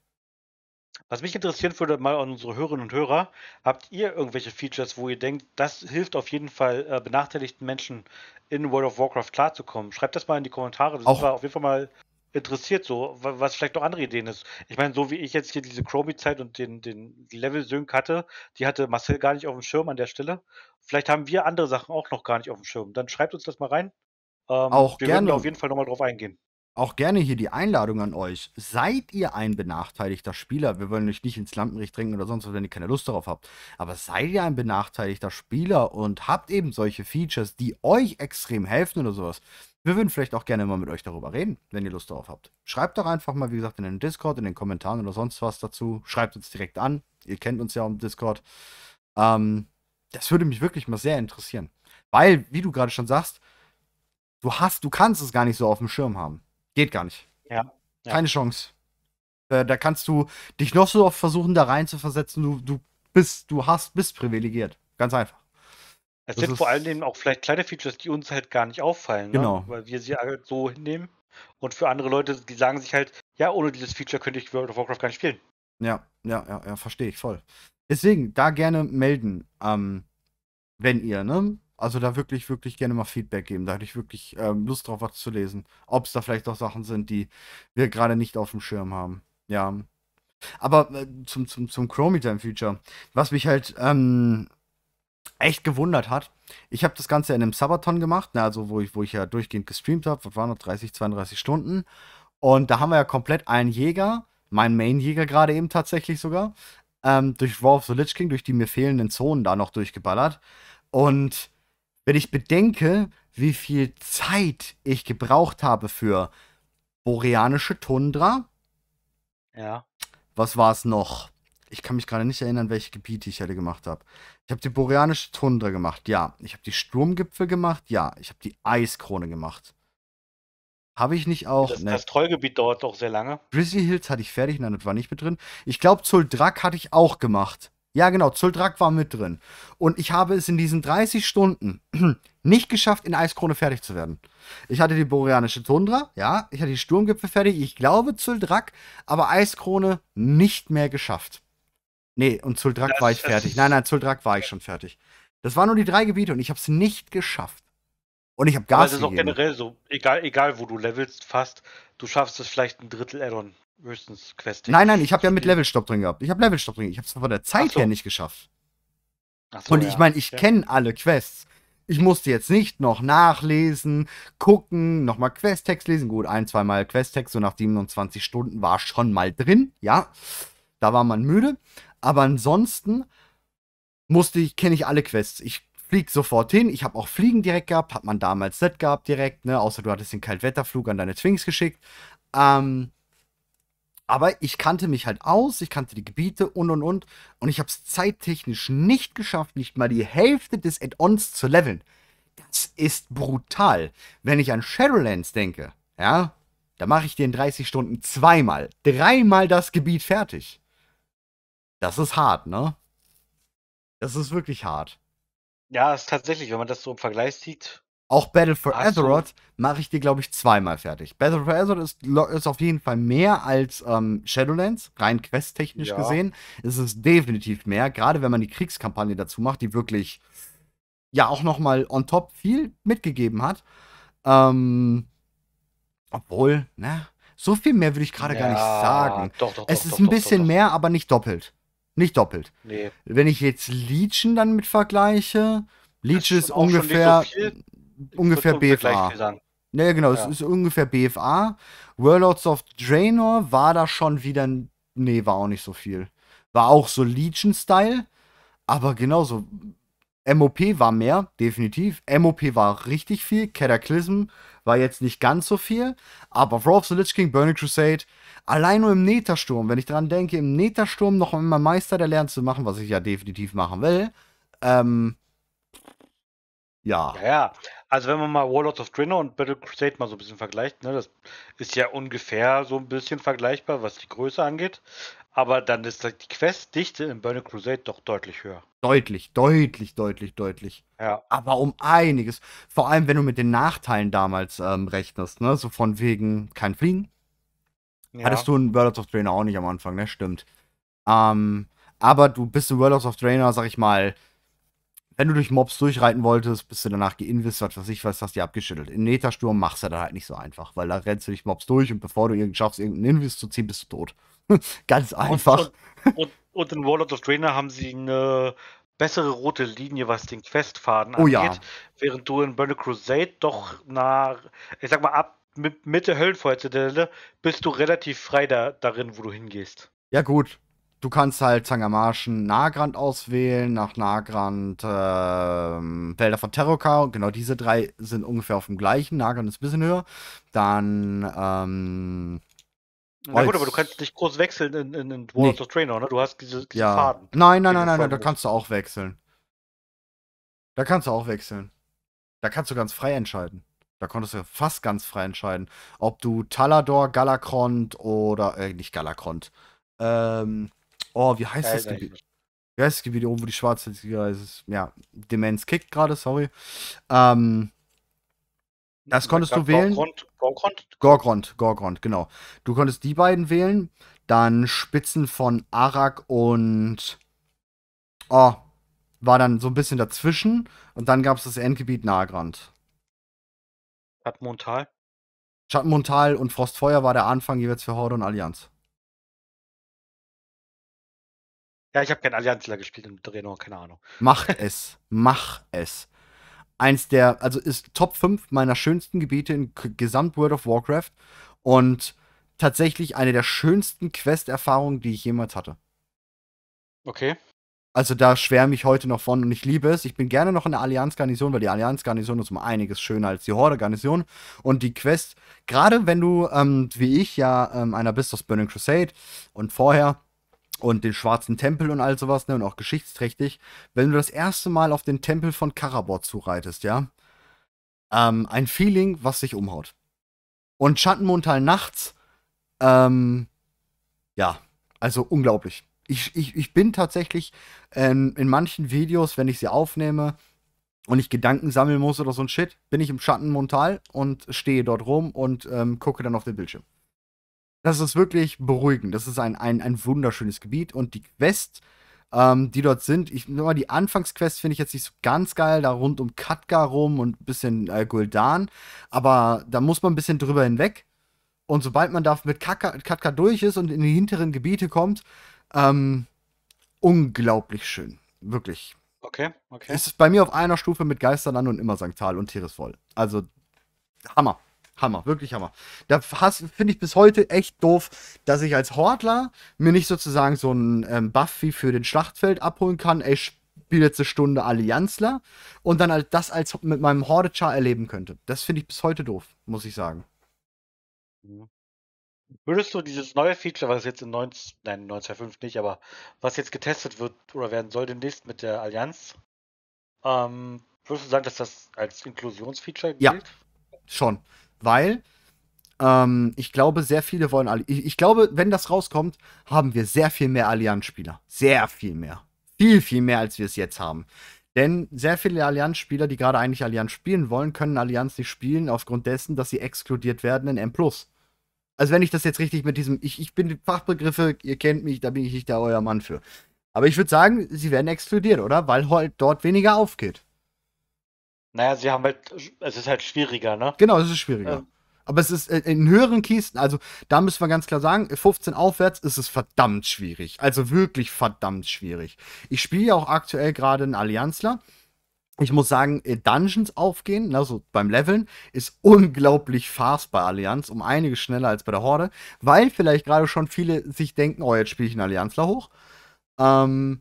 Was mich interessieren würde, mal an unsere Hörerinnen und Hörer, habt ihr irgendwelche Features, wo ihr denkt, das hilft auf jeden Fall äh, benachteiligten Menschen in World of Warcraft klarzukommen? Schreibt das mal in die Kommentare. Das auch, auf jeden Fall mal interessiert, so, was vielleicht noch andere Ideen ist. Ich meine, so wie ich jetzt hier diese Chromie-Zeit und den, den Level-Sync hatte, die hatte Marcel gar nicht auf dem Schirm an der Stelle. Vielleicht haben wir andere Sachen auch noch gar nicht auf dem Schirm. Dann schreibt uns das mal rein. Ähm, auch wir gerne. Wir auf jeden Fall nochmal drauf eingehen. Auch gerne hier die Einladung an euch. Seid ihr ein benachteiligter Spieler? Wir wollen euch nicht ins Lampenlicht drängen oder sonst was, wenn ihr keine Lust darauf habt. Aber seid ihr ein benachteiligter Spieler und habt eben solche Features, die euch extrem helfen oder sowas? Wir würden vielleicht auch gerne mal mit euch darüber reden, wenn ihr Lust darauf habt. Schreibt doch einfach mal, wie gesagt, in den Discord, in den Kommentaren oder sonst was dazu. Schreibt uns direkt an. Ihr kennt uns ja im Discord. Ähm, das würde mich wirklich mal sehr interessieren. Weil, wie du gerade schon sagst, du hast, du kannst es gar nicht so auf dem Schirm haben. Geht gar nicht. Ja. ja. Keine Chance. Da, da, kannst du dich noch so oft versuchen, da rein zu versetzen. Du, du bist, du hast, bist privilegiert. Ganz einfach. Es sind vor allem auch vielleicht kleine Features, die uns halt gar nicht auffallen, ne? genau. ne? weil wir sie halt so hinnehmen. Und für andere Leute, die sagen sich halt, ja, ohne dieses Feature könnte ich World of Warcraft gar nicht spielen. Ja, ja, ja, ja, verstehe ich voll. Deswegen, da gerne melden, ähm, wenn ihr, ne? Also da wirklich, wirklich gerne mal Feedback geben. Da hätte ich wirklich ähm, Lust drauf, was zu lesen. Ob es da vielleicht auch Sachen sind, die wir gerade nicht auf dem Schirm haben. Ja. Aber äh, zum, zum, zum Chrometer im Feature. Was mich halt ähm, echt gewundert hat. Ich habe das Ganze in einem Sabaton gemacht, ne, also wo ich, wo ich ja durchgehend gestreamt habe, was waren noch 30, 32 Stunden. Und da haben wir ja komplett einen Jäger, meinen Main-Jäger gerade eben tatsächlich sogar, ähm, durch War of the Lich King, durch die mir fehlenden Zonen da noch durchgeballert. Und wenn ich bedenke, wie viel Zeit ich gebraucht habe für boreanische Tundra. Ja. Was war es noch? Ich kann mich gerade nicht erinnern, welche Gebiete ich alle gemacht habe. Ich habe die boreanische Tundra gemacht, ja. Ich habe die Sturmgipfel gemacht, ja. Ich habe die Eiskrone gemacht. Habe ich nicht auch. Das, ne. das Trollgebiet dauert doch sehr lange. Grizzly Hills hatte ich fertig, nein, das war nicht mit drin. Ich glaube, Zuldrak hatte ich auch gemacht. Ja, genau, Zuldrak war mit drin. Und ich habe es in diesen 30 Stunden (clears throat) nicht geschafft, in Eiskrone fertig zu werden. Ich hatte die boreanische Tundra, ja, ich hatte die Sturmgipfel fertig, ich glaube Zuldrak, aber Eiskrone nicht mehr geschafft. Nee, und Zuldrak das war ich fertig. Nein, nein, Zuldrak war ich schon fertig. Das waren nur die drei Gebiete und ich habe es nicht geschafft. Und ich habe gar nicht. Das ist auch generell so, egal, egal wo du levelst, fast, du schaffst es vielleicht ein Drittel Addon, höchstens Quest. Nein, nein, ich habe ja mit Levelstopp drin gehabt. Ich habe Levelstopp drin. Ich habe es von der Zeit so. her nicht geschafft. So, und ich meine, ich ja. kenne alle Quests. Ich musste jetzt nicht noch nachlesen, gucken, nochmal Questtext lesen. Gut, ein, zweimal Questtext, so nach 27 Stunden war schon mal drin, ja. Da war man müde. Aber ansonsten musste ich, kenne ich alle Quests. Ich fliege sofort hin. Ich habe auch Fliegen direkt gehabt, hat man damals nicht gehabt direkt, ne? Außer du hattest den Kaltwetterflug an deine Twinks geschickt. Ähm, aber ich kannte mich halt aus, ich kannte die Gebiete und und und. Und ich habe es zeittechnisch nicht geschafft, nicht mal die Hälfte des Add-ons zu leveln. Das ist brutal. Wenn ich an Shadowlands denke, ja, da mache ich dir in 30 Stunden zweimal, dreimal das Gebiet fertig. Das ist hart, ne? Das ist wirklich hart. Ja, ist tatsächlich, wenn man das so im Vergleich sieht. Auch Battle for Azeroth mache ich dir, glaube ich, zweimal fertig. Battle for Azeroth ist, ist auf jeden Fall mehr als ähm, Shadowlands, rein questtechnisch ja. gesehen. Ist definitiv mehr, gerade wenn man die Kriegskampagne dazu macht, die wirklich ja auch nochmal on top viel mitgegeben hat. Ähm, obwohl, ne, so viel mehr würde ich gerade ja, gar nicht sagen. Doch, doch, es doch, ist ein bisschen mehr, aber nicht doppelt. Nicht doppelt. Nee. Wenn ich jetzt Legion dann mit vergleiche, Legion genau, ist ungefähr, so ungefähr BFA. Naja, genau, ja. es ist ungefähr BFA. Warlords of Draenor war da schon wieder, nee, war auch nicht so viel. War auch so Legion-Style, aber genauso. MOP war mehr, definitiv. MOP war richtig viel. Cataclysm war jetzt nicht ganz so viel. Aber Wrath of the Lich King, Burning Crusade, Allein nur im Netersturm, wenn ich daran denke, im Netersturm noch immer Meister der Lernen zu machen, was ich ja definitiv machen will. Ähm, ja. ja. Ja, also wenn man mal Warlords of Draenor und Battle Crusade mal so ein bisschen vergleicht, ne, das ist ja ungefähr so ein bisschen vergleichbar, was die Größe angeht. Aber dann ist die Questdichte in Burning Crusade doch deutlich höher. Deutlich, deutlich, deutlich, deutlich. Ja. Aber um einiges. Vor allem, wenn du mit den Nachteilen damals ähm, rechnest, ne? So von wegen kein Fliegen, ja. Hattest du in World of Trainer auch nicht am Anfang, ne? Stimmt. Ähm, aber du bist in World of Trainer, sag ich mal, wenn du durch Mobs durchreiten wolltest, bist du danach geinvest, was ich weiß, hast du dir abgeschüttelt. In Netasturm machst du da halt nicht so einfach, weil da rennst du durch Mobs durch und bevor du irgend schaffst, irgendeinen Invis zu ziehen, bist du tot. (laughs) Ganz einfach. Und, und, und, in World of Trainer haben sie eine bessere rote Linie, was den Questfaden angeht. Oh ja. Während du in Burning Crusade doch nach, ich sag mal, ab mit, mit der Höllenfeuerzitadelle bist du relativ frei da, darin, wo du hingehst. Ja, gut. Du kannst halt Zangamarschen Nagrand auswählen, nach Nagrand ähm, Wälder von Terroka. Genau diese drei sind ungefähr auf dem gleichen. Nagrand ist ein bisschen höher. Dann. Ähm, na gut, aber du kannst dich groß wechseln in, in, in World nee. of Trainer, ne? Du hast diese, diese ja. Faden. Nein, nein, nein, nein, nein, da kannst du auch wechseln. Da kannst du auch wechseln. Da kannst du ganz frei entscheiden. Da konntest du fast ganz frei entscheiden, ob du Talador, Galakrond oder, äh, nicht Galakrond. Ähm, oh, wie heißt Geil, das Gebiet? Wie heißt das Gebiet oben, wo die schwarze ist? Ja, Demenz kickt gerade, sorry. Ähm, das konntest du wählen. Gorgrond, Gorgrond? Gorgrond, Gorgrond, genau. Du konntest die beiden wählen, dann Spitzen von Arak und. Oh, war dann so ein bisschen dazwischen und dann gab es das Endgebiet Nagrand. Schattenmontal? Schattenmontal und Frostfeuer war der Anfang jeweils für Horde und Allianz. Ja, ich habe kein Allianzler gespielt im Trainer, keine Ahnung. Mach (laughs) es, mach es. Eins der, also ist Top 5 meiner schönsten Gebiete in gesamt World of Warcraft und tatsächlich eine der schönsten Quest-Erfahrungen, die ich jemals hatte. Okay. Also da schwärme ich heute noch von und ich liebe es. Ich bin gerne noch in der Allianz-Garnison, weil die Allianz-Garnison ist um einiges schöner als die Horde-Garnison. Und die Quest, gerade wenn du, ähm, wie ich ja, ähm, einer bist aus Burning Crusade und vorher und den schwarzen Tempel und all sowas, ne, und auch geschichtsträchtig, wenn du das erste Mal auf den Tempel von Karabor zureitest, ja, ähm, ein Feeling, was sich umhaut. Und Schattenmontal nachts, ähm, ja, also unglaublich. Ich, ich, ich bin tatsächlich ähm, in manchen Videos, wenn ich sie aufnehme und ich Gedanken sammeln muss oder so ein Shit, bin ich im Schatten Montal und stehe dort rum und ähm, gucke dann auf den Bildschirm. Das ist wirklich beruhigend. Das ist ein, ein, ein wunderschönes Gebiet und die Quest, ähm, die dort sind, ich mal die Anfangsquest finde ich jetzt nicht so ganz geil, da rund um Katka rum und ein bisschen äh, Guldan, aber da muss man ein bisschen drüber hinweg. Und sobald man da mit Katka, Katka durch ist und in die hinteren Gebiete kommt, ähm, unglaublich schön. Wirklich. Okay, okay. Es ist bei mir auf einer Stufe mit Geisterland und immer St. Tal und Tieresvoll. Also, Hammer. Hammer, wirklich Hammer. Da finde ich bis heute echt doof, dass ich als Hortler mir nicht sozusagen so einen ähm, Buff wie für den Schlachtfeld abholen kann. Ey, spiele jetzt eine Stunde Allianzler und dann halt das als mit meinem Hordechar erleben könnte. Das finde ich bis heute doof, muss ich sagen. Mhm. Würdest du dieses neue Feature, was jetzt in 19, nein, 925 nicht, aber was jetzt getestet wird oder werden soll demnächst mit der Allianz, ähm, würdest du sagen, dass das als Inklusionsfeature gilt? Ja, schon. Weil ähm, ich glaube, sehr viele wollen. Alli ich, ich glaube, wenn das rauskommt, haben wir sehr viel mehr Allianz-Spieler. Sehr viel mehr. Viel, viel mehr, als wir es jetzt haben. Denn sehr viele Allianz-Spieler, die gerade eigentlich Allianz spielen wollen, können Allianz nicht spielen, aufgrund dessen, dass sie exkludiert werden in M. Also wenn ich das jetzt richtig mit diesem, ich, ich bin Fachbegriffe, ihr kennt mich, da bin ich nicht der euer Mann für. Aber ich würde sagen, sie werden explodiert, oder? Weil halt dort weniger aufgeht. Naja, sie haben halt, es ist halt schwieriger, ne? Genau, es ist schwieriger. Ja. Ähm. Aber es ist äh, in höheren Kisten, also da müssen wir ganz klar sagen, 15 aufwärts ist es verdammt schwierig. Also wirklich verdammt schwierig. Ich spiele ja auch aktuell gerade einen Allianzler ich muss sagen, äh, Dungeons aufgehen, also beim Leveln, ist unglaublich fast bei Allianz, um einiges schneller als bei der Horde, weil vielleicht gerade schon viele sich denken, oh, jetzt spiele ich einen Allianzler hoch. Ähm,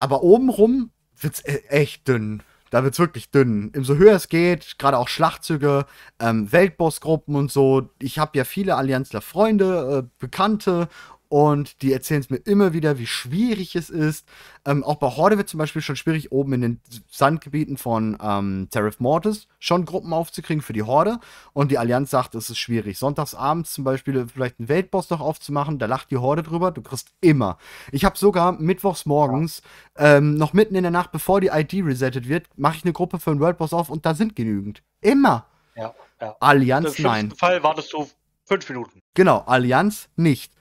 aber obenrum wird es äh, echt dünn. Da wird es wirklich dünn. Umso höher es geht, gerade auch Schlachtzüge, ähm, Weltbossgruppen und so. Ich habe ja viele Allianzler Freunde, äh, Bekannte und die erzählen es mir immer wieder, wie schwierig es ist. Ähm, auch bei Horde wird zum Beispiel schon schwierig, oben in den Sandgebieten von ähm, Terif Mortis schon Gruppen aufzukriegen für die Horde. Und die Allianz sagt, es ist schwierig. Sonntagsabends zum Beispiel vielleicht einen Weltboss noch aufzumachen, da lacht die Horde drüber, du kriegst immer. Ich habe sogar mittwochs morgens, ähm, noch mitten in der Nacht, bevor die ID resettet wird, mache ich eine Gruppe für einen Worldboss auf und da sind genügend. Immer. Ja, ja. Allianz, nein. Im Fall wartest du fünf Minuten. Genau, Allianz nicht.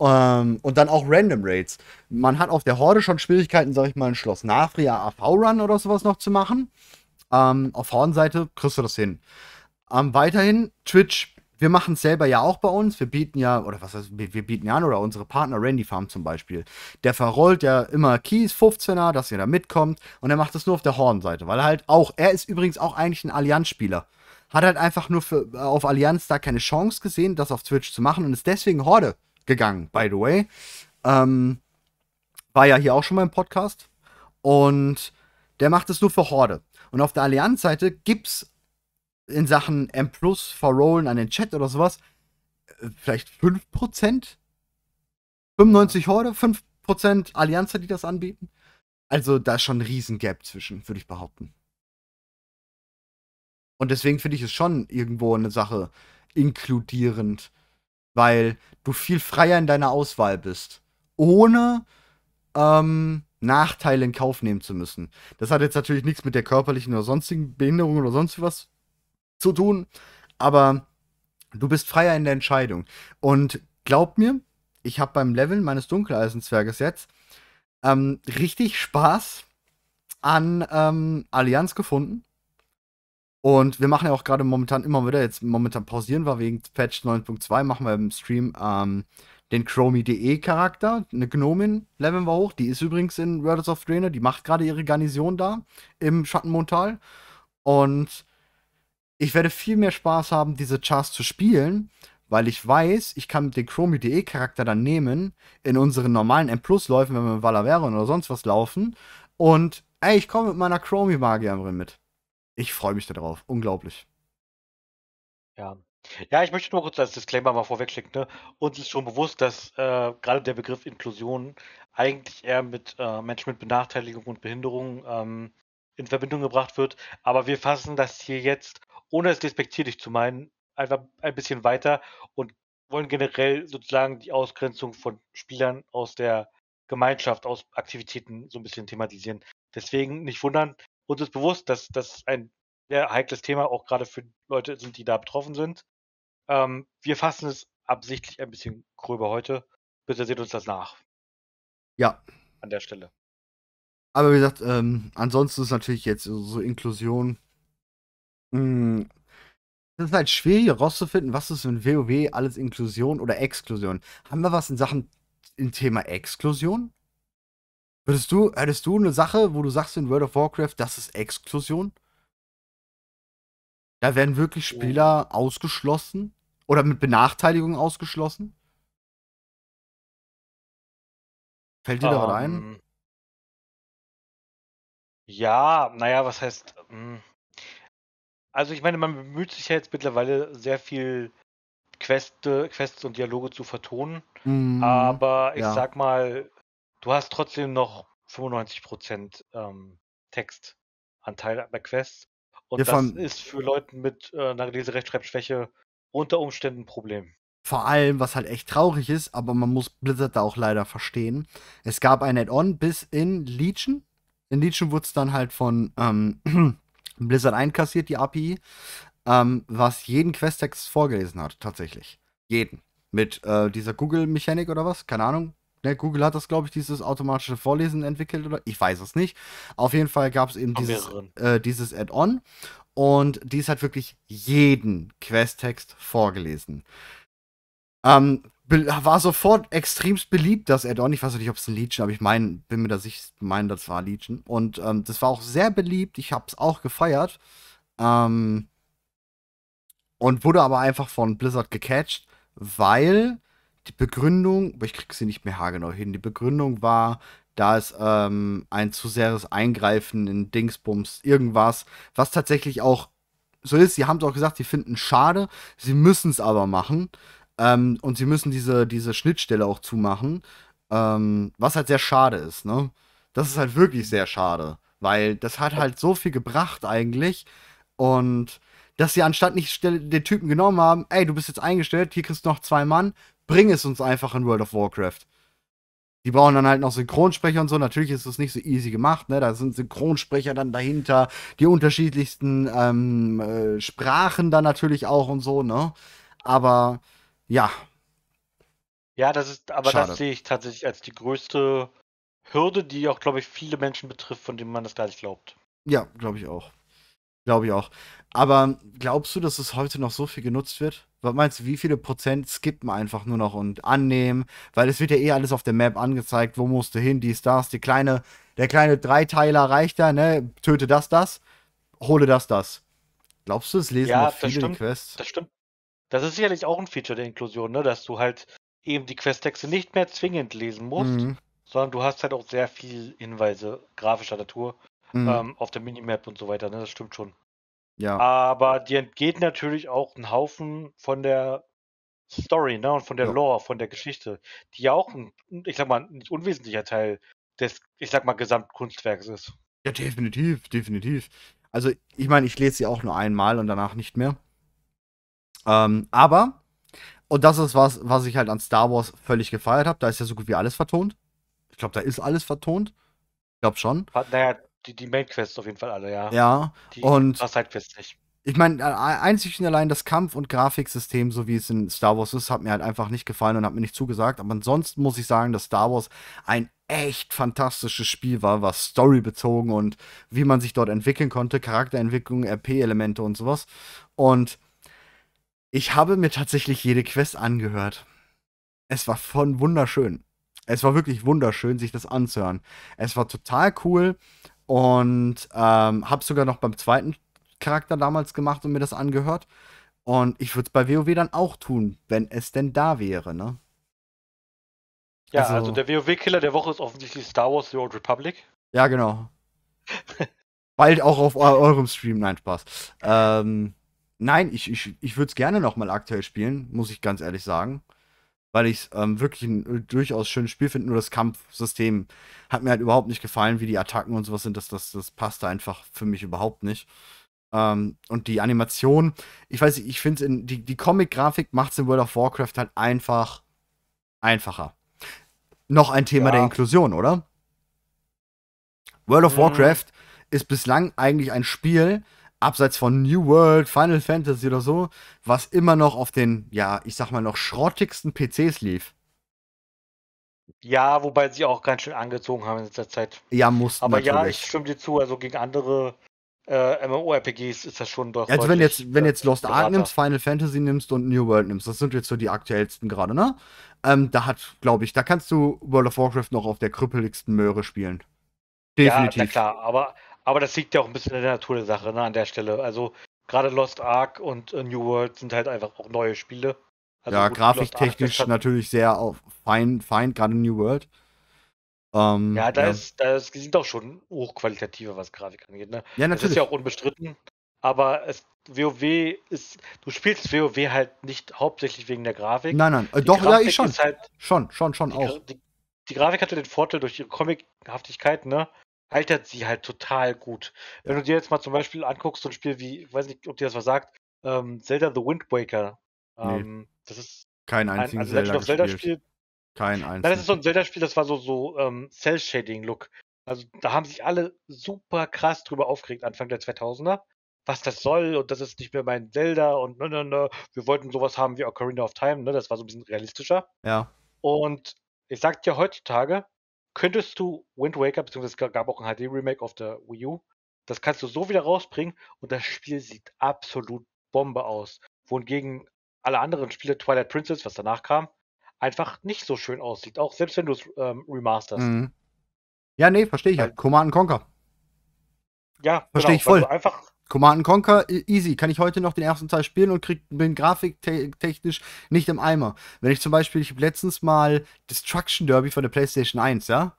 Ähm, und dann auch Random Raids. Man hat auf der Horde schon Schwierigkeiten, sag ich mal, ein Schloss Nafria AV-Run oder sowas noch zu machen. Ähm, auf Hornseite kriegst du das hin. Ähm, weiterhin Twitch. Wir machen es selber ja auch bei uns. Wir bieten ja, oder was heißt, wir, wir bieten ja an, oder unsere Partner Randy Farm zum Beispiel. Der verrollt ja immer Keys 15er, dass ihr da mitkommt. Und er macht das nur auf der Hornseite, weil er halt auch, er ist übrigens auch eigentlich ein Allianz-Spieler hat halt einfach nur für, auf Allianz da keine Chance gesehen, das auf Twitch zu machen und ist deswegen Horde gegangen, by the way. Ähm, war ja hier auch schon mal im Podcast. Und der macht es nur für Horde. Und auf der Allianz-Seite gibt es in Sachen M+, Verrollen an den Chat oder sowas, äh, vielleicht 5%? 95 Horde, 5% Allianz, die das anbieten. Also da ist schon ein Riesengap zwischen, würde ich behaupten. Und deswegen finde ich es schon irgendwo eine Sache inkludierend, weil du viel freier in deiner Auswahl bist, ohne ähm, Nachteile in Kauf nehmen zu müssen. Das hat jetzt natürlich nichts mit der körperlichen oder sonstigen Behinderung oder sonst was zu tun, aber du bist freier in der Entscheidung. Und glaub mir, ich habe beim Leveln meines Dunkeleisenzwerges jetzt ähm, richtig Spaß an ähm, Allianz gefunden. Und wir machen ja auch gerade momentan immer wieder, jetzt momentan pausieren wir wegen Patch 9.2, machen wir im Stream ähm, den Chromie.de Charakter, eine Gnomin, leveln wir hoch. Die ist übrigens in World of Draenor, die macht gerade ihre Garnison da im Schattenmontal. Und ich werde viel mehr Spaß haben, diese Chars zu spielen, weil ich weiß, ich kann den Chromie.de Charakter dann nehmen, in unseren normalen M-Plus-Läufen, wenn wir in Valaveron oder sonst was laufen. Und ey, ich komme mit meiner Chromie-Magierin mit. Ich freue mich darauf. Unglaublich. Ja. Ja, ich möchte nur kurz als Disclaimer mal vorwegschicken. Ne? Uns ist schon bewusst, dass äh, gerade der Begriff Inklusion eigentlich eher mit äh, Menschen mit Benachteiligung und Behinderung ähm, in Verbindung gebracht wird. Aber wir fassen das hier jetzt, ohne es despektierlich zu meinen, einfach ein bisschen weiter und wollen generell sozusagen die Ausgrenzung von Spielern aus der Gemeinschaft, aus Aktivitäten so ein bisschen thematisieren. Deswegen nicht wundern, uns ist bewusst, dass das ein sehr heikles Thema auch gerade für Leute sind, die da betroffen sind. Ähm, wir fassen es absichtlich ein bisschen gröber heute. Bitte seht uns das nach. Ja. An der Stelle. Aber wie gesagt, ähm, ansonsten ist natürlich jetzt so Inklusion. Es hm, ist halt schwierig herauszufinden, was ist in WoW alles Inklusion oder Exklusion. Haben wir was in Sachen im Thema Exklusion? Würdest du, hättest du eine Sache, wo du sagst in World of Warcraft, das ist Exklusion? Da werden wirklich oh. Spieler oh. ausgeschlossen oder mit Benachteiligung ausgeschlossen? Fällt dir um, da rein? Ähm, ja, naja, was heißt. Hm. Also ich meine, man bemüht sich ja jetzt mittlerweile sehr viel Quest, Quests und Dialoge zu vertonen. Mm, aber ich ja. sag mal, du hast trotzdem noch 95% ähm, Textanteil bei Quests. Und Wir das ist für Leute mit äh, einer Leserechtschreibschwäche unter Umständen ein Problem. Vor allem, was halt echt traurig ist, aber man muss Blizzard da auch leider verstehen. Es gab ein Add-on bis in Legion. In Legion wurde es dann halt von ähm, (clears throat) Blizzard einkassiert, die API, ähm, was jeden Questtext vorgelesen hat, tatsächlich. Jeden. Mit äh, dieser Google-Mechanik oder was? Keine Ahnung. Ne, Google hat das, glaube ich, dieses automatische Vorlesen entwickelt oder ich weiß es nicht. Auf jeden Fall gab es eben dieses, äh, dieses Add-on und dies hat wirklich jeden Questtext vorgelesen. Ähm, war sofort extremst beliebt, das Add-on. Ich weiß nicht, ob es ein Legion, aber ich mein, bin mir da sicher, ich meine, das war Legion. Und ähm, das war auch sehr beliebt. Ich habe es auch gefeiert. Ähm, und wurde aber einfach von Blizzard gecatcht, weil die Begründung, aber ich kriege sie nicht mehr haargenau hin, die Begründung war, da ist ähm, ein zu sehres Eingreifen in Dingsbums, irgendwas, was tatsächlich auch so ist. Sie haben es auch gesagt, sie finden es schade, sie müssen es aber machen. Ähm, und sie müssen diese, diese Schnittstelle auch zumachen, ähm, was halt sehr schade ist, ne? Das ist halt wirklich sehr schade, weil das hat halt so viel gebracht eigentlich. Und dass sie anstatt nicht den Typen genommen haben, ey, du bist jetzt eingestellt, hier kriegst du noch zwei Mann, bring es uns einfach in World of Warcraft. Die brauchen dann halt noch Synchronsprecher und so. Natürlich ist das nicht so easy gemacht, ne? Da sind Synchronsprecher dann dahinter, die unterschiedlichsten ähm, äh, Sprachen dann natürlich auch und so, ne? Aber ja. Ja, das ist, aber Schade. das sehe ich tatsächlich als die größte Hürde, die auch, glaube ich, viele Menschen betrifft, von denen man das gar nicht glaubt. Ja, glaube ich auch. Glaube ich auch. Aber glaubst du, dass es heute noch so viel genutzt wird? Was meinst du, wie viele Prozent skippen einfach nur noch und annehmen? Weil es wird ja eh alles auf der Map angezeigt, wo musst du hin, die Stars, die kleine, der kleine Dreiteiler reicht da, ne? Töte das, das, hole das, das. Glaubst du, es lesen ja, noch viele das stimmt, Quests? Das stimmt. Das ist sicherlich auch ein Feature der Inklusion, ne? Dass du halt eben die Questtexte nicht mehr zwingend lesen musst, mhm. sondern du hast halt auch sehr viel Hinweise grafischer Natur, Mhm. Ähm, auf der Minimap und so weiter, ne? Das stimmt schon. Ja. Aber dir entgeht natürlich auch ein Haufen von der Story, ne? Und von der ja. Lore, von der Geschichte, die ja auch ein, ich sag mal, nicht unwesentlicher Teil des, ich sag mal, Gesamtkunstwerks ist. Ja, definitiv, definitiv. Also, ich meine, ich lese sie auch nur einmal und danach nicht mehr. Ähm, aber, und das ist was, was ich halt an Star Wars völlig gefeiert habe. Da ist ja so gut wie alles vertont. Ich glaube, da ist alles vertont. Ich glaube schon. Naja, die, die Main-Quests auf jeden Fall alle, ja. Ja, die und. Side-Quests nicht. Ich meine, einzig und allein das Kampf- und Grafiksystem, so wie es in Star Wars ist, hat mir halt einfach nicht gefallen und hat mir nicht zugesagt. Aber ansonsten muss ich sagen, dass Star Wars ein echt fantastisches Spiel war, was Story bezogen und wie man sich dort entwickeln konnte, Charakterentwicklung, RP-Elemente und sowas. Und ich habe mir tatsächlich jede Quest angehört. Es war von wunderschön. Es war wirklich wunderschön, sich das anzuhören. Es war total cool, und ähm, habe sogar noch beim zweiten Charakter damals gemacht und mir das angehört. Und ich würde es bei WoW dann auch tun, wenn es denn da wäre, ne? Ja, also, also der WoW-Killer der Woche ist offensichtlich Star Wars The Old Republic. Ja, genau. (laughs) Bald auch auf eurem Stream, nein, Spaß. Ähm, nein, ich, ich, ich würde es gerne nochmal aktuell spielen, muss ich ganz ehrlich sagen weil ich es ähm, wirklich ein äh, durchaus schönes Spiel finde. Nur das Kampfsystem hat mir halt überhaupt nicht gefallen, wie die Attacken und sowas sind. Das, das, das passte einfach für mich überhaupt nicht. Ähm, und die Animation, ich weiß nicht, ich finde es die, die Comic-Grafik macht es in World of Warcraft halt einfach einfacher. Noch ein Thema ja. der Inklusion, oder? World of mhm. Warcraft ist bislang eigentlich ein Spiel, abseits von New World, Final Fantasy oder so, was immer noch auf den, ja, ich sag mal, noch schrottigsten PCs lief. Ja, wobei sie auch ganz schön angezogen haben in letzter Zeit. Ja, mussten Aber natürlich. ja, ich stimme dir zu, also gegen andere äh, MMORPGs ist das schon doch. Also wenn jetzt, wenn jetzt äh, Lost Ark nimmst, Final Fantasy nimmst und New World nimmst, das sind jetzt so die aktuellsten gerade, ne? Ähm, da hat, glaube ich, da kannst du World of Warcraft noch auf der krüppeligsten Möhre spielen. Definitiv. Ja, na klar, aber, aber das liegt ja auch ein bisschen in der Natur der Sache, ne, an der Stelle. Also gerade Lost Ark und äh, New World sind halt einfach auch neue Spiele. Also ja, grafiktechnisch halt natürlich sehr auf, fein, fein, gerade New World. Ähm, ja, da ja. ist, da sind auch schon hochqualitative, was Grafik angeht. Ne? Ja, natürlich. Das ist ja auch unbestritten. Aber es, WoW ist, du spielst WoW halt nicht hauptsächlich wegen der Grafik. Nein, nein, äh, die doch, Grafik ja, ich schon. Halt, schon, schon, schon die, auch. Die, die, Grafik hatte den Vorteil durch ihre Comichaftigkeit, ne? altert sie halt total gut. Wenn du dir jetzt mal zum Beispiel anguckst, so ein Spiel wie, ich weiß nicht, ob dir das was sagt, ähm, Zelda The Wind Waker. Ähm, nee. Das ist kein einziges ein, also Zelda, Zelda Spiel. Kein einziges. Nein, das ist so ein Zelda-Spiel, das war so, so ähm, Cell-Shading-Look. Also da haben sich alle super krass drüber aufgeregt Anfang der 2000er, was das soll und das ist nicht mehr mein Zelda und ne, ne, ne. Wir wollten sowas haben wie Ocarina of Time, ne? Das war so ein bisschen realistischer. Ja. Und ich sag dir heutzutage, könntest du Wind Waker, beziehungsweise es gab auch ein HD-Remake auf der Wii U, das kannst du so wieder rausbringen und das Spiel sieht absolut Bombe aus. Wohingegen alle anderen Spiele, Twilight Princess, was danach kam, einfach nicht so schön aussieht. Auch selbst wenn du es ähm, remasterst. Mhm. Ja, nee, verstehe ich halt. Command Conquer. Ja, verstehe genau, ich voll. einfach Command Conquer, e, easy. Kann ich heute noch den ersten Teil spielen und krieg, bin grafiktechnisch nicht im Eimer. Wenn ich zum Beispiel, ich habe letztens mal Destruction Derby von der PlayStation 1, ja?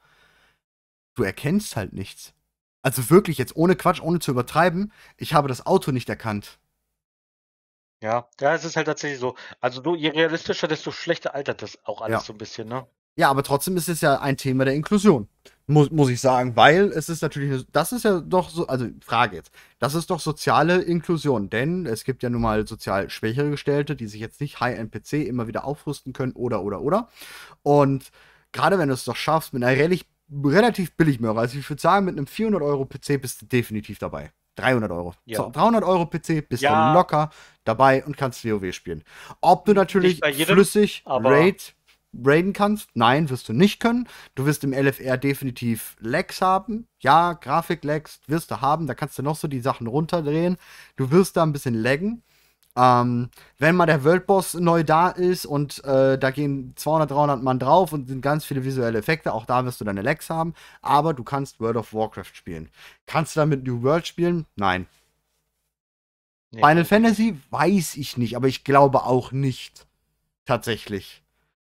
Du erkennst halt nichts. Also wirklich jetzt ohne Quatsch, ohne zu übertreiben, ich habe das Auto nicht erkannt. Ja, ja, es ist halt tatsächlich so. Also du, je realistischer, desto schlechter altert das auch alles ja. so ein bisschen, ne? Ja, aber trotzdem ist es ja ein Thema der Inklusion. Muss, muss ich sagen, weil es ist natürlich, das ist ja doch so, also Frage jetzt, das ist doch soziale Inklusion, denn es gibt ja nun mal sozial schwächere Gestellte, die sich jetzt nicht High-End-PC immer wieder aufrüsten können oder, oder, oder. Und gerade wenn du es doch schaffst, mit einer relativ, relativ Möhre, also ich würde sagen, mit einem 400-Euro-PC bist du definitiv dabei. 300 Euro. Ja. So, 300 Euro PC bist ja. du locker dabei und kannst WoW spielen. Ob du natürlich jedem, flüssig, Raid, raiden kannst. Nein, wirst du nicht können. Du wirst im LFR definitiv Lags haben. Ja, Grafik-Lags wirst du haben. Da kannst du noch so die Sachen runterdrehen. Du wirst da ein bisschen laggen. Ähm, wenn mal der Worldboss neu da ist und äh, da gehen 200, 300 Mann drauf und sind ganz viele visuelle Effekte, auch da wirst du deine Lags haben. Aber du kannst World of Warcraft spielen. Kannst du damit New World spielen? Nein. Nee, Final Fantasy weiß ich nicht, aber ich glaube auch nicht. Tatsächlich.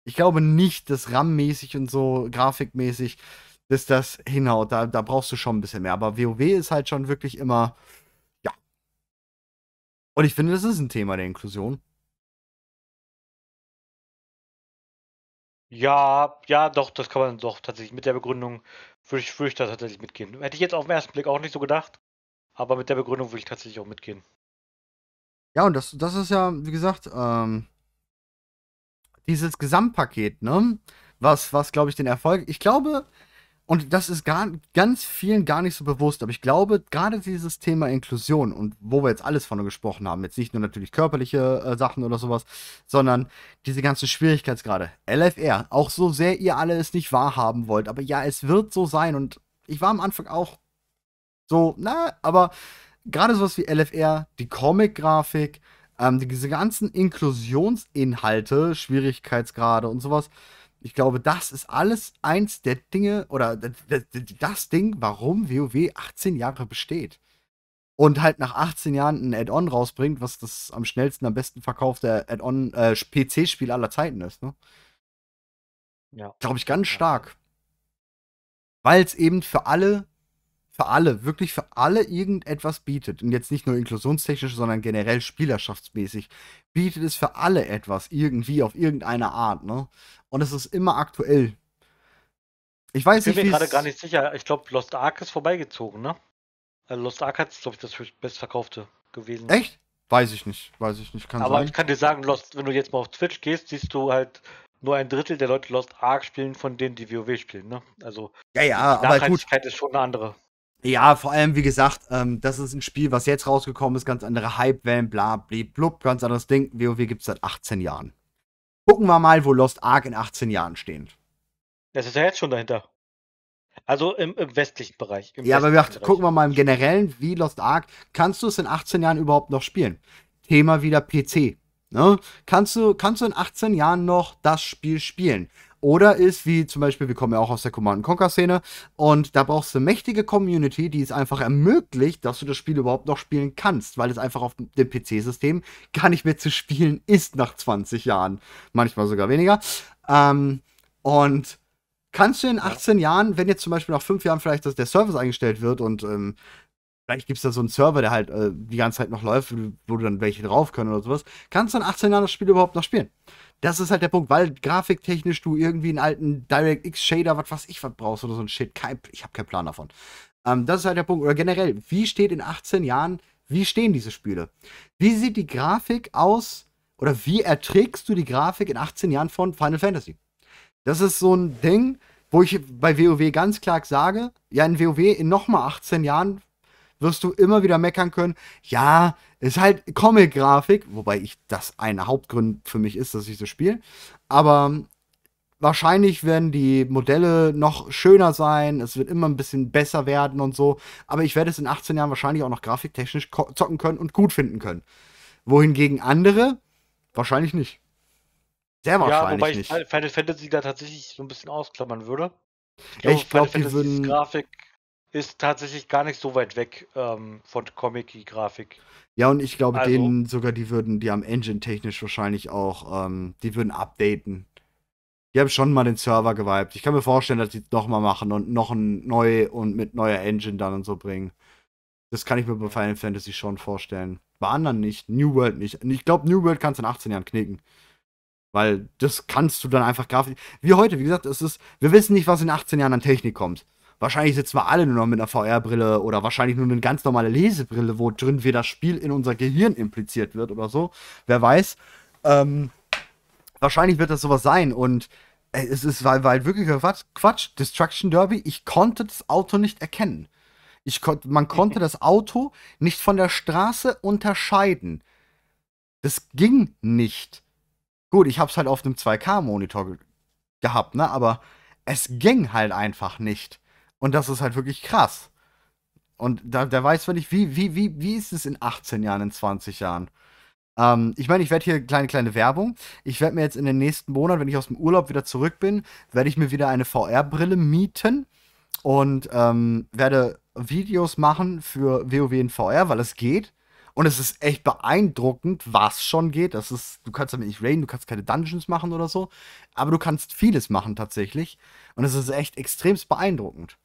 Ich glaube nicht, dass RAM-mäßig und so, grafikmäßig, dass das hinhaut. Da, da brauchst du schon ein bisschen mehr. Aber WoW ist halt schon wirklich immer, ja. Und ich finde, das ist ein Thema der Inklusion. Ja, ja, doch, das kann man doch tatsächlich mit der Begründung würde ich, würde ich da tatsächlich mitgehen. Hätte ich jetzt auf den ersten Blick auch nicht so gedacht, aber mit der Begründung würde ich tatsächlich auch mitgehen. Ja, und das, das ist ja, wie gesagt, ähm, dieses Gesamtpaket, ne? Was, was glaube ich, den Erfolg. Ich glaube, und das ist gar, ganz vielen gar nicht so bewusst, aber ich glaube, gerade dieses Thema Inklusion und wo wir jetzt alles von gesprochen haben, jetzt nicht nur natürlich körperliche äh, Sachen oder sowas, sondern diese ganzen Schwierigkeitsgrade. LFR, auch so sehr ihr alle es nicht wahrhaben wollt, aber ja, es wird so sein und ich war am Anfang auch so, na, aber gerade sowas wie LFR, die Comic-Grafik, ähm, diese ganzen Inklusionsinhalte, Schwierigkeitsgrade und sowas, ich glaube, das ist alles eins der Dinge oder das Ding, warum WoW 18 Jahre besteht. Und halt nach 18 Jahren ein Add-on rausbringt, was das am schnellsten, am besten verkaufte Add-on äh, PC-Spiel aller Zeiten ist. Ne? Ja. Glaube ich ganz stark. Weil es eben für alle für alle, wirklich für alle irgendetwas bietet, und jetzt nicht nur inklusionstechnisch, sondern generell spielerschaftsmäßig, bietet es für alle etwas, irgendwie, auf irgendeine Art, ne? Und es ist immer aktuell. Ich weiß ich bin nicht, mir gerade gar nicht sicher. Ich glaube, Lost Ark ist vorbeigezogen, ne? Also Lost Ark hat, glaube ich, das bestverkaufte gewesen. Echt? Weiß ich nicht. Weiß ich nicht. Kann Aber sein. ich kann dir sagen, Lost, wenn du jetzt mal auf Twitch gehst, siehst du halt nur ein Drittel der Leute Lost Ark spielen von denen, die WoW spielen, ne? Also ja, ja, die Nachhaltigkeit aber gut. ist schon eine andere. Ja, vor allem, wie gesagt, ähm, das ist ein Spiel, was jetzt rausgekommen ist, ganz andere Hypewellen, bla, blieb, blub, ganz anderes Ding. WoW gibt es seit 18 Jahren. Gucken wir mal, wo Lost Ark in 18 Jahren steht. Das ist ja jetzt schon dahinter. Also im, im westlichen Bereich. Im ja, westlichen aber wir Bereich. gucken wir mal im Generellen, wie Lost Ark, kannst du es in 18 Jahren überhaupt noch spielen? Thema wieder PC. Ne? Kannst, du, kannst du in 18 Jahren noch das Spiel spielen? Oder ist, wie zum Beispiel, wir kommen ja auch aus der Command Conquer-Szene, und da brauchst du eine mächtige Community, die es einfach ermöglicht, dass du das Spiel überhaupt noch spielen kannst, weil es einfach auf dem PC-System gar nicht mehr zu spielen ist nach 20 Jahren. Manchmal sogar weniger. Ähm, und kannst du in 18 Jahren, wenn jetzt zum Beispiel nach 5 Jahren vielleicht das, der Service eingestellt wird und ähm, vielleicht gibt es da so einen Server, der halt äh, die ganze Zeit noch läuft, wo du dann welche drauf können oder sowas, kannst du in 18 Jahren das Spiel überhaupt noch spielen. Das ist halt der Punkt, weil grafiktechnisch du irgendwie einen alten DirectX-Shader, was weiß ich, was brauchst oder so ein Shit. Kein, ich habe keinen Plan davon. Ähm, das ist halt der Punkt. Oder generell, wie steht in 18 Jahren, wie stehen diese Spiele? Wie sieht die Grafik aus oder wie erträgst du die Grafik in 18 Jahren von Final Fantasy? Das ist so ein Ding, wo ich bei WoW ganz klar sage, ja, in WoW in nochmal 18 Jahren wirst du immer wieder meckern können, ja, ist halt Comic-Grafik, wobei ich das ein Hauptgrund für mich ist, dass ich das spiele. Aber wahrscheinlich werden die Modelle noch schöner sein, es wird immer ein bisschen besser werden und so. Aber ich werde es in 18 Jahren wahrscheinlich auch noch grafiktechnisch zocken können und gut finden können. Wohingegen andere wahrscheinlich nicht. Sehr wahrscheinlich ja, wobei nicht. ich Final Fantasy da tatsächlich so ein bisschen ausklammern würde. Ich glaube, ja, glaub, Final Fantasy Grafik ist tatsächlich gar nicht so weit weg ähm, von Comic-Grafik. Ja, und ich glaube, also, denen sogar, die würden, die haben engine-technisch wahrscheinlich auch, ähm, die würden updaten. Die haben schon mal den Server gewiped. Ich kann mir vorstellen, dass die es nochmal machen und noch ein neu und mit neuer Engine dann und so bringen. Das kann ich mir bei Final Fantasy schon vorstellen. Bei anderen nicht. New World nicht. Ich glaube, New World kannst du in 18 Jahren knicken. Weil das kannst du dann einfach grafisch. Wie heute, wie gesagt, es ist, wir wissen nicht, was in 18 Jahren an Technik kommt. Wahrscheinlich sitzen wir alle nur noch mit einer VR-Brille oder wahrscheinlich nur eine ganz normale Lesebrille, wo drin wir das Spiel in unser Gehirn impliziert wird oder so. Wer weiß. Ähm, wahrscheinlich wird das sowas sein und äh, es ist weil, weil wirklich Quatsch, Quatsch, Destruction Derby, ich konnte das Auto nicht erkennen. Ich kon man konnte (laughs) das Auto nicht von der Straße unterscheiden. Das ging nicht. Gut, ich hab's halt auf einem 2K-Monitor ge gehabt, ne? Aber es ging halt einfach nicht. Und das ist halt wirklich krass. Und da, da weiß wirklich, wie, wie, wie, wie ist es in 18 Jahren, in 20 Jahren? Ähm, ich meine, ich werde hier kleine, kleine Werbung. Ich werde mir jetzt in den nächsten Monaten, wenn ich aus dem Urlaub wieder zurück bin, werde ich mir wieder eine VR-Brille mieten und ähm, werde Videos machen für WoW in VR, weil es geht. Und es ist echt beeindruckend, was schon geht. Das ist, du kannst damit nicht raiden, du kannst keine Dungeons machen oder so, aber du kannst vieles machen tatsächlich. Und es ist echt extremst beeindruckend.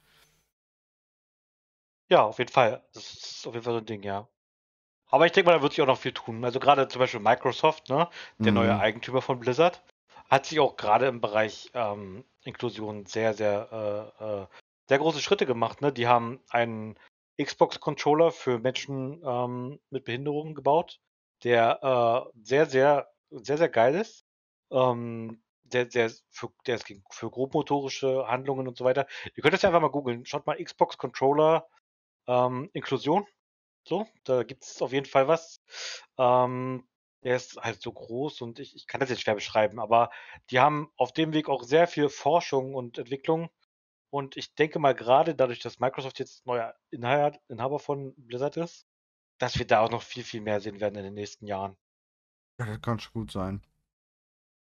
Ja, auf jeden Fall. Das ist auf jeden Fall so ein Ding, ja. Aber ich denke mal, da wird sich auch noch viel tun. Also gerade zum Beispiel Microsoft, ne, der mhm. neue Eigentümer von Blizzard, hat sich auch gerade im Bereich ähm, Inklusion sehr, sehr, äh, äh, sehr große Schritte gemacht. Ne? Die haben einen Xbox-Controller für Menschen ähm, mit Behinderungen gebaut, der äh, sehr, sehr, sehr, sehr geil ist. Ähm, der, der, für, der ist für grobmotorische Handlungen und so weiter. Ihr könnt das ja einfach mal googeln. Schaut mal Xbox-Controller ähm, Inklusion. So, da gibt es auf jeden Fall was. Ähm, der ist halt so groß und ich, ich kann das jetzt schwer beschreiben, aber die haben auf dem Weg auch sehr viel Forschung und Entwicklung. Und ich denke mal, gerade dadurch, dass Microsoft jetzt neuer Inhaber von Blizzard ist, dass wir da auch noch viel, viel mehr sehen werden in den nächsten Jahren. Ja, das kann schon gut sein.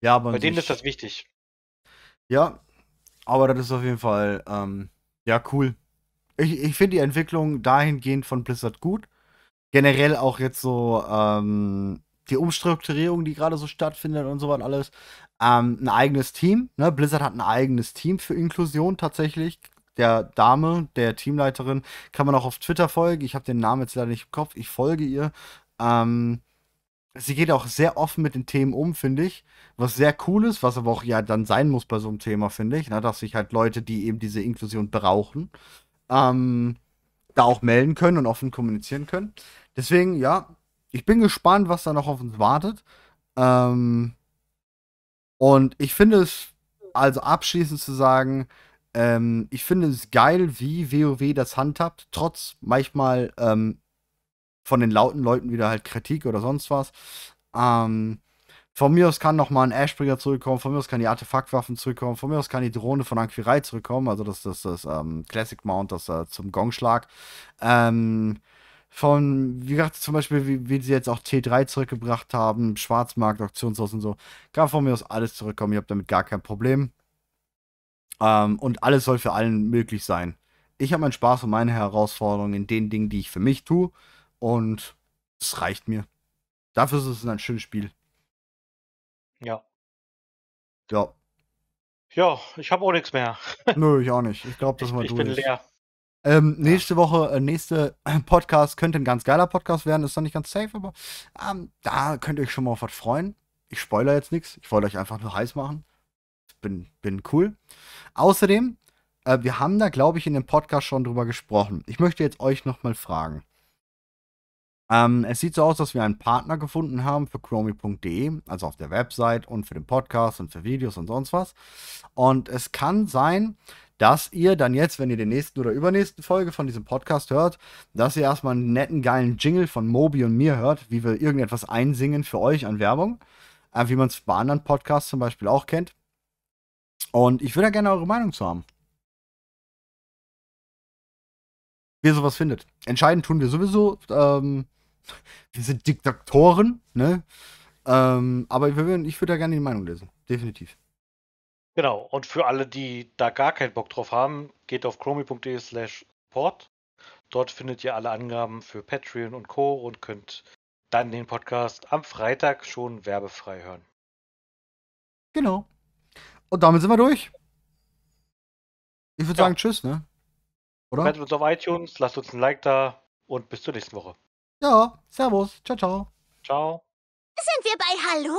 Ja, aber bei denen ist das wichtig. Ja, aber das ist auf jeden Fall, ähm, ja, cool ich, ich finde die Entwicklung dahingehend von Blizzard gut. Generell auch jetzt so ähm, die Umstrukturierung, die gerade so stattfindet und so was alles. Ähm, ein eigenes Team. Ne? Blizzard hat ein eigenes Team für Inklusion tatsächlich. Der Dame, der Teamleiterin, kann man auch auf Twitter folgen. Ich habe den Namen jetzt leider nicht im Kopf. Ich folge ihr. Ähm, sie geht auch sehr offen mit den Themen um, finde ich. Was sehr cool ist, was aber auch ja dann sein muss bei so einem Thema, finde ich. Ne? Dass sich halt Leute, die eben diese Inklusion brauchen, ähm, da auch melden können und offen kommunizieren können. Deswegen, ja, ich bin gespannt, was da noch auf uns wartet. Ähm, und ich finde es, also abschließend zu sagen, ähm, ich finde es geil, wie WoW das handhabt, trotz manchmal ähm, von den lauten Leuten wieder halt Kritik oder sonst was. Ähm, von mir aus kann nochmal ein Ashbringer zurückkommen, von mir aus kann die Artefaktwaffen zurückkommen, von mir aus kann die Drohne von Anquirei zurückkommen, also das, das, das ähm, Classic Mount, das äh, zum Gongschlag. Ähm, von, wie gesagt, zum Beispiel, wie, wie, sie jetzt auch T3 zurückgebracht haben, Schwarzmarkt, Auktionshaus und so, kann von mir aus alles zurückkommen, ihr habt damit gar kein Problem. Ähm, und alles soll für allen möglich sein. Ich habe meinen Spaß und meine Herausforderungen in den Dingen, die ich für mich tue und es reicht mir. Dafür ist es ein schönes Spiel. Ja. Ja. Ja, ich habe auch nichts mehr. (laughs) Nö, ich auch nicht. Ich glaube, das war durch. Ich bin leer. Ähm, nächste Woche, äh, nächste (clears throat) Podcast könnte ein ganz geiler Podcast werden. Ist noch nicht ganz safe, aber ähm, da könnt ihr euch schon mal auf was freuen. Ich spoilere jetzt nichts. Ich wollte euch einfach nur heiß machen. Bin, bin cool. Außerdem, äh, wir haben da, glaube ich, in dem Podcast schon drüber gesprochen. Ich möchte jetzt euch nochmal fragen. Ähm, es sieht so aus, dass wir einen Partner gefunden haben für chromi.de, also auf der Website und für den Podcast und für Videos und sonst was. Und es kann sein, dass ihr dann jetzt, wenn ihr den nächsten oder übernächsten Folge von diesem Podcast hört, dass ihr erstmal einen netten, geilen Jingle von Mobi und mir hört, wie wir irgendetwas einsingen für euch an Werbung, äh, wie man es bei anderen Podcasts zum Beispiel auch kennt. Und ich würde da gerne eure Meinung zu haben. Wie ihr sowas findet. Entscheiden tun wir sowieso. Ähm, wir sind Diktatoren, ne? Ähm, aber wir würden, ich würde da gerne die Meinung lesen, definitiv. Genau, und für alle, die da gar keinen Bock drauf haben, geht auf chromi.de slash support. Dort findet ihr alle Angaben für Patreon und Co. und könnt dann den Podcast am Freitag schon werbefrei hören. Genau. Und damit sind wir durch. Ich würde ja. sagen, tschüss, ne? Oder? Meldet uns auf iTunes, lasst uns ein Like da und bis zur nächsten Woche. Ja, servus. Ciao, ciao. Ciao. Sind wir bei Hallo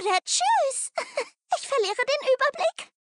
oder Tschüss? (laughs) Ich verliere den Überblick.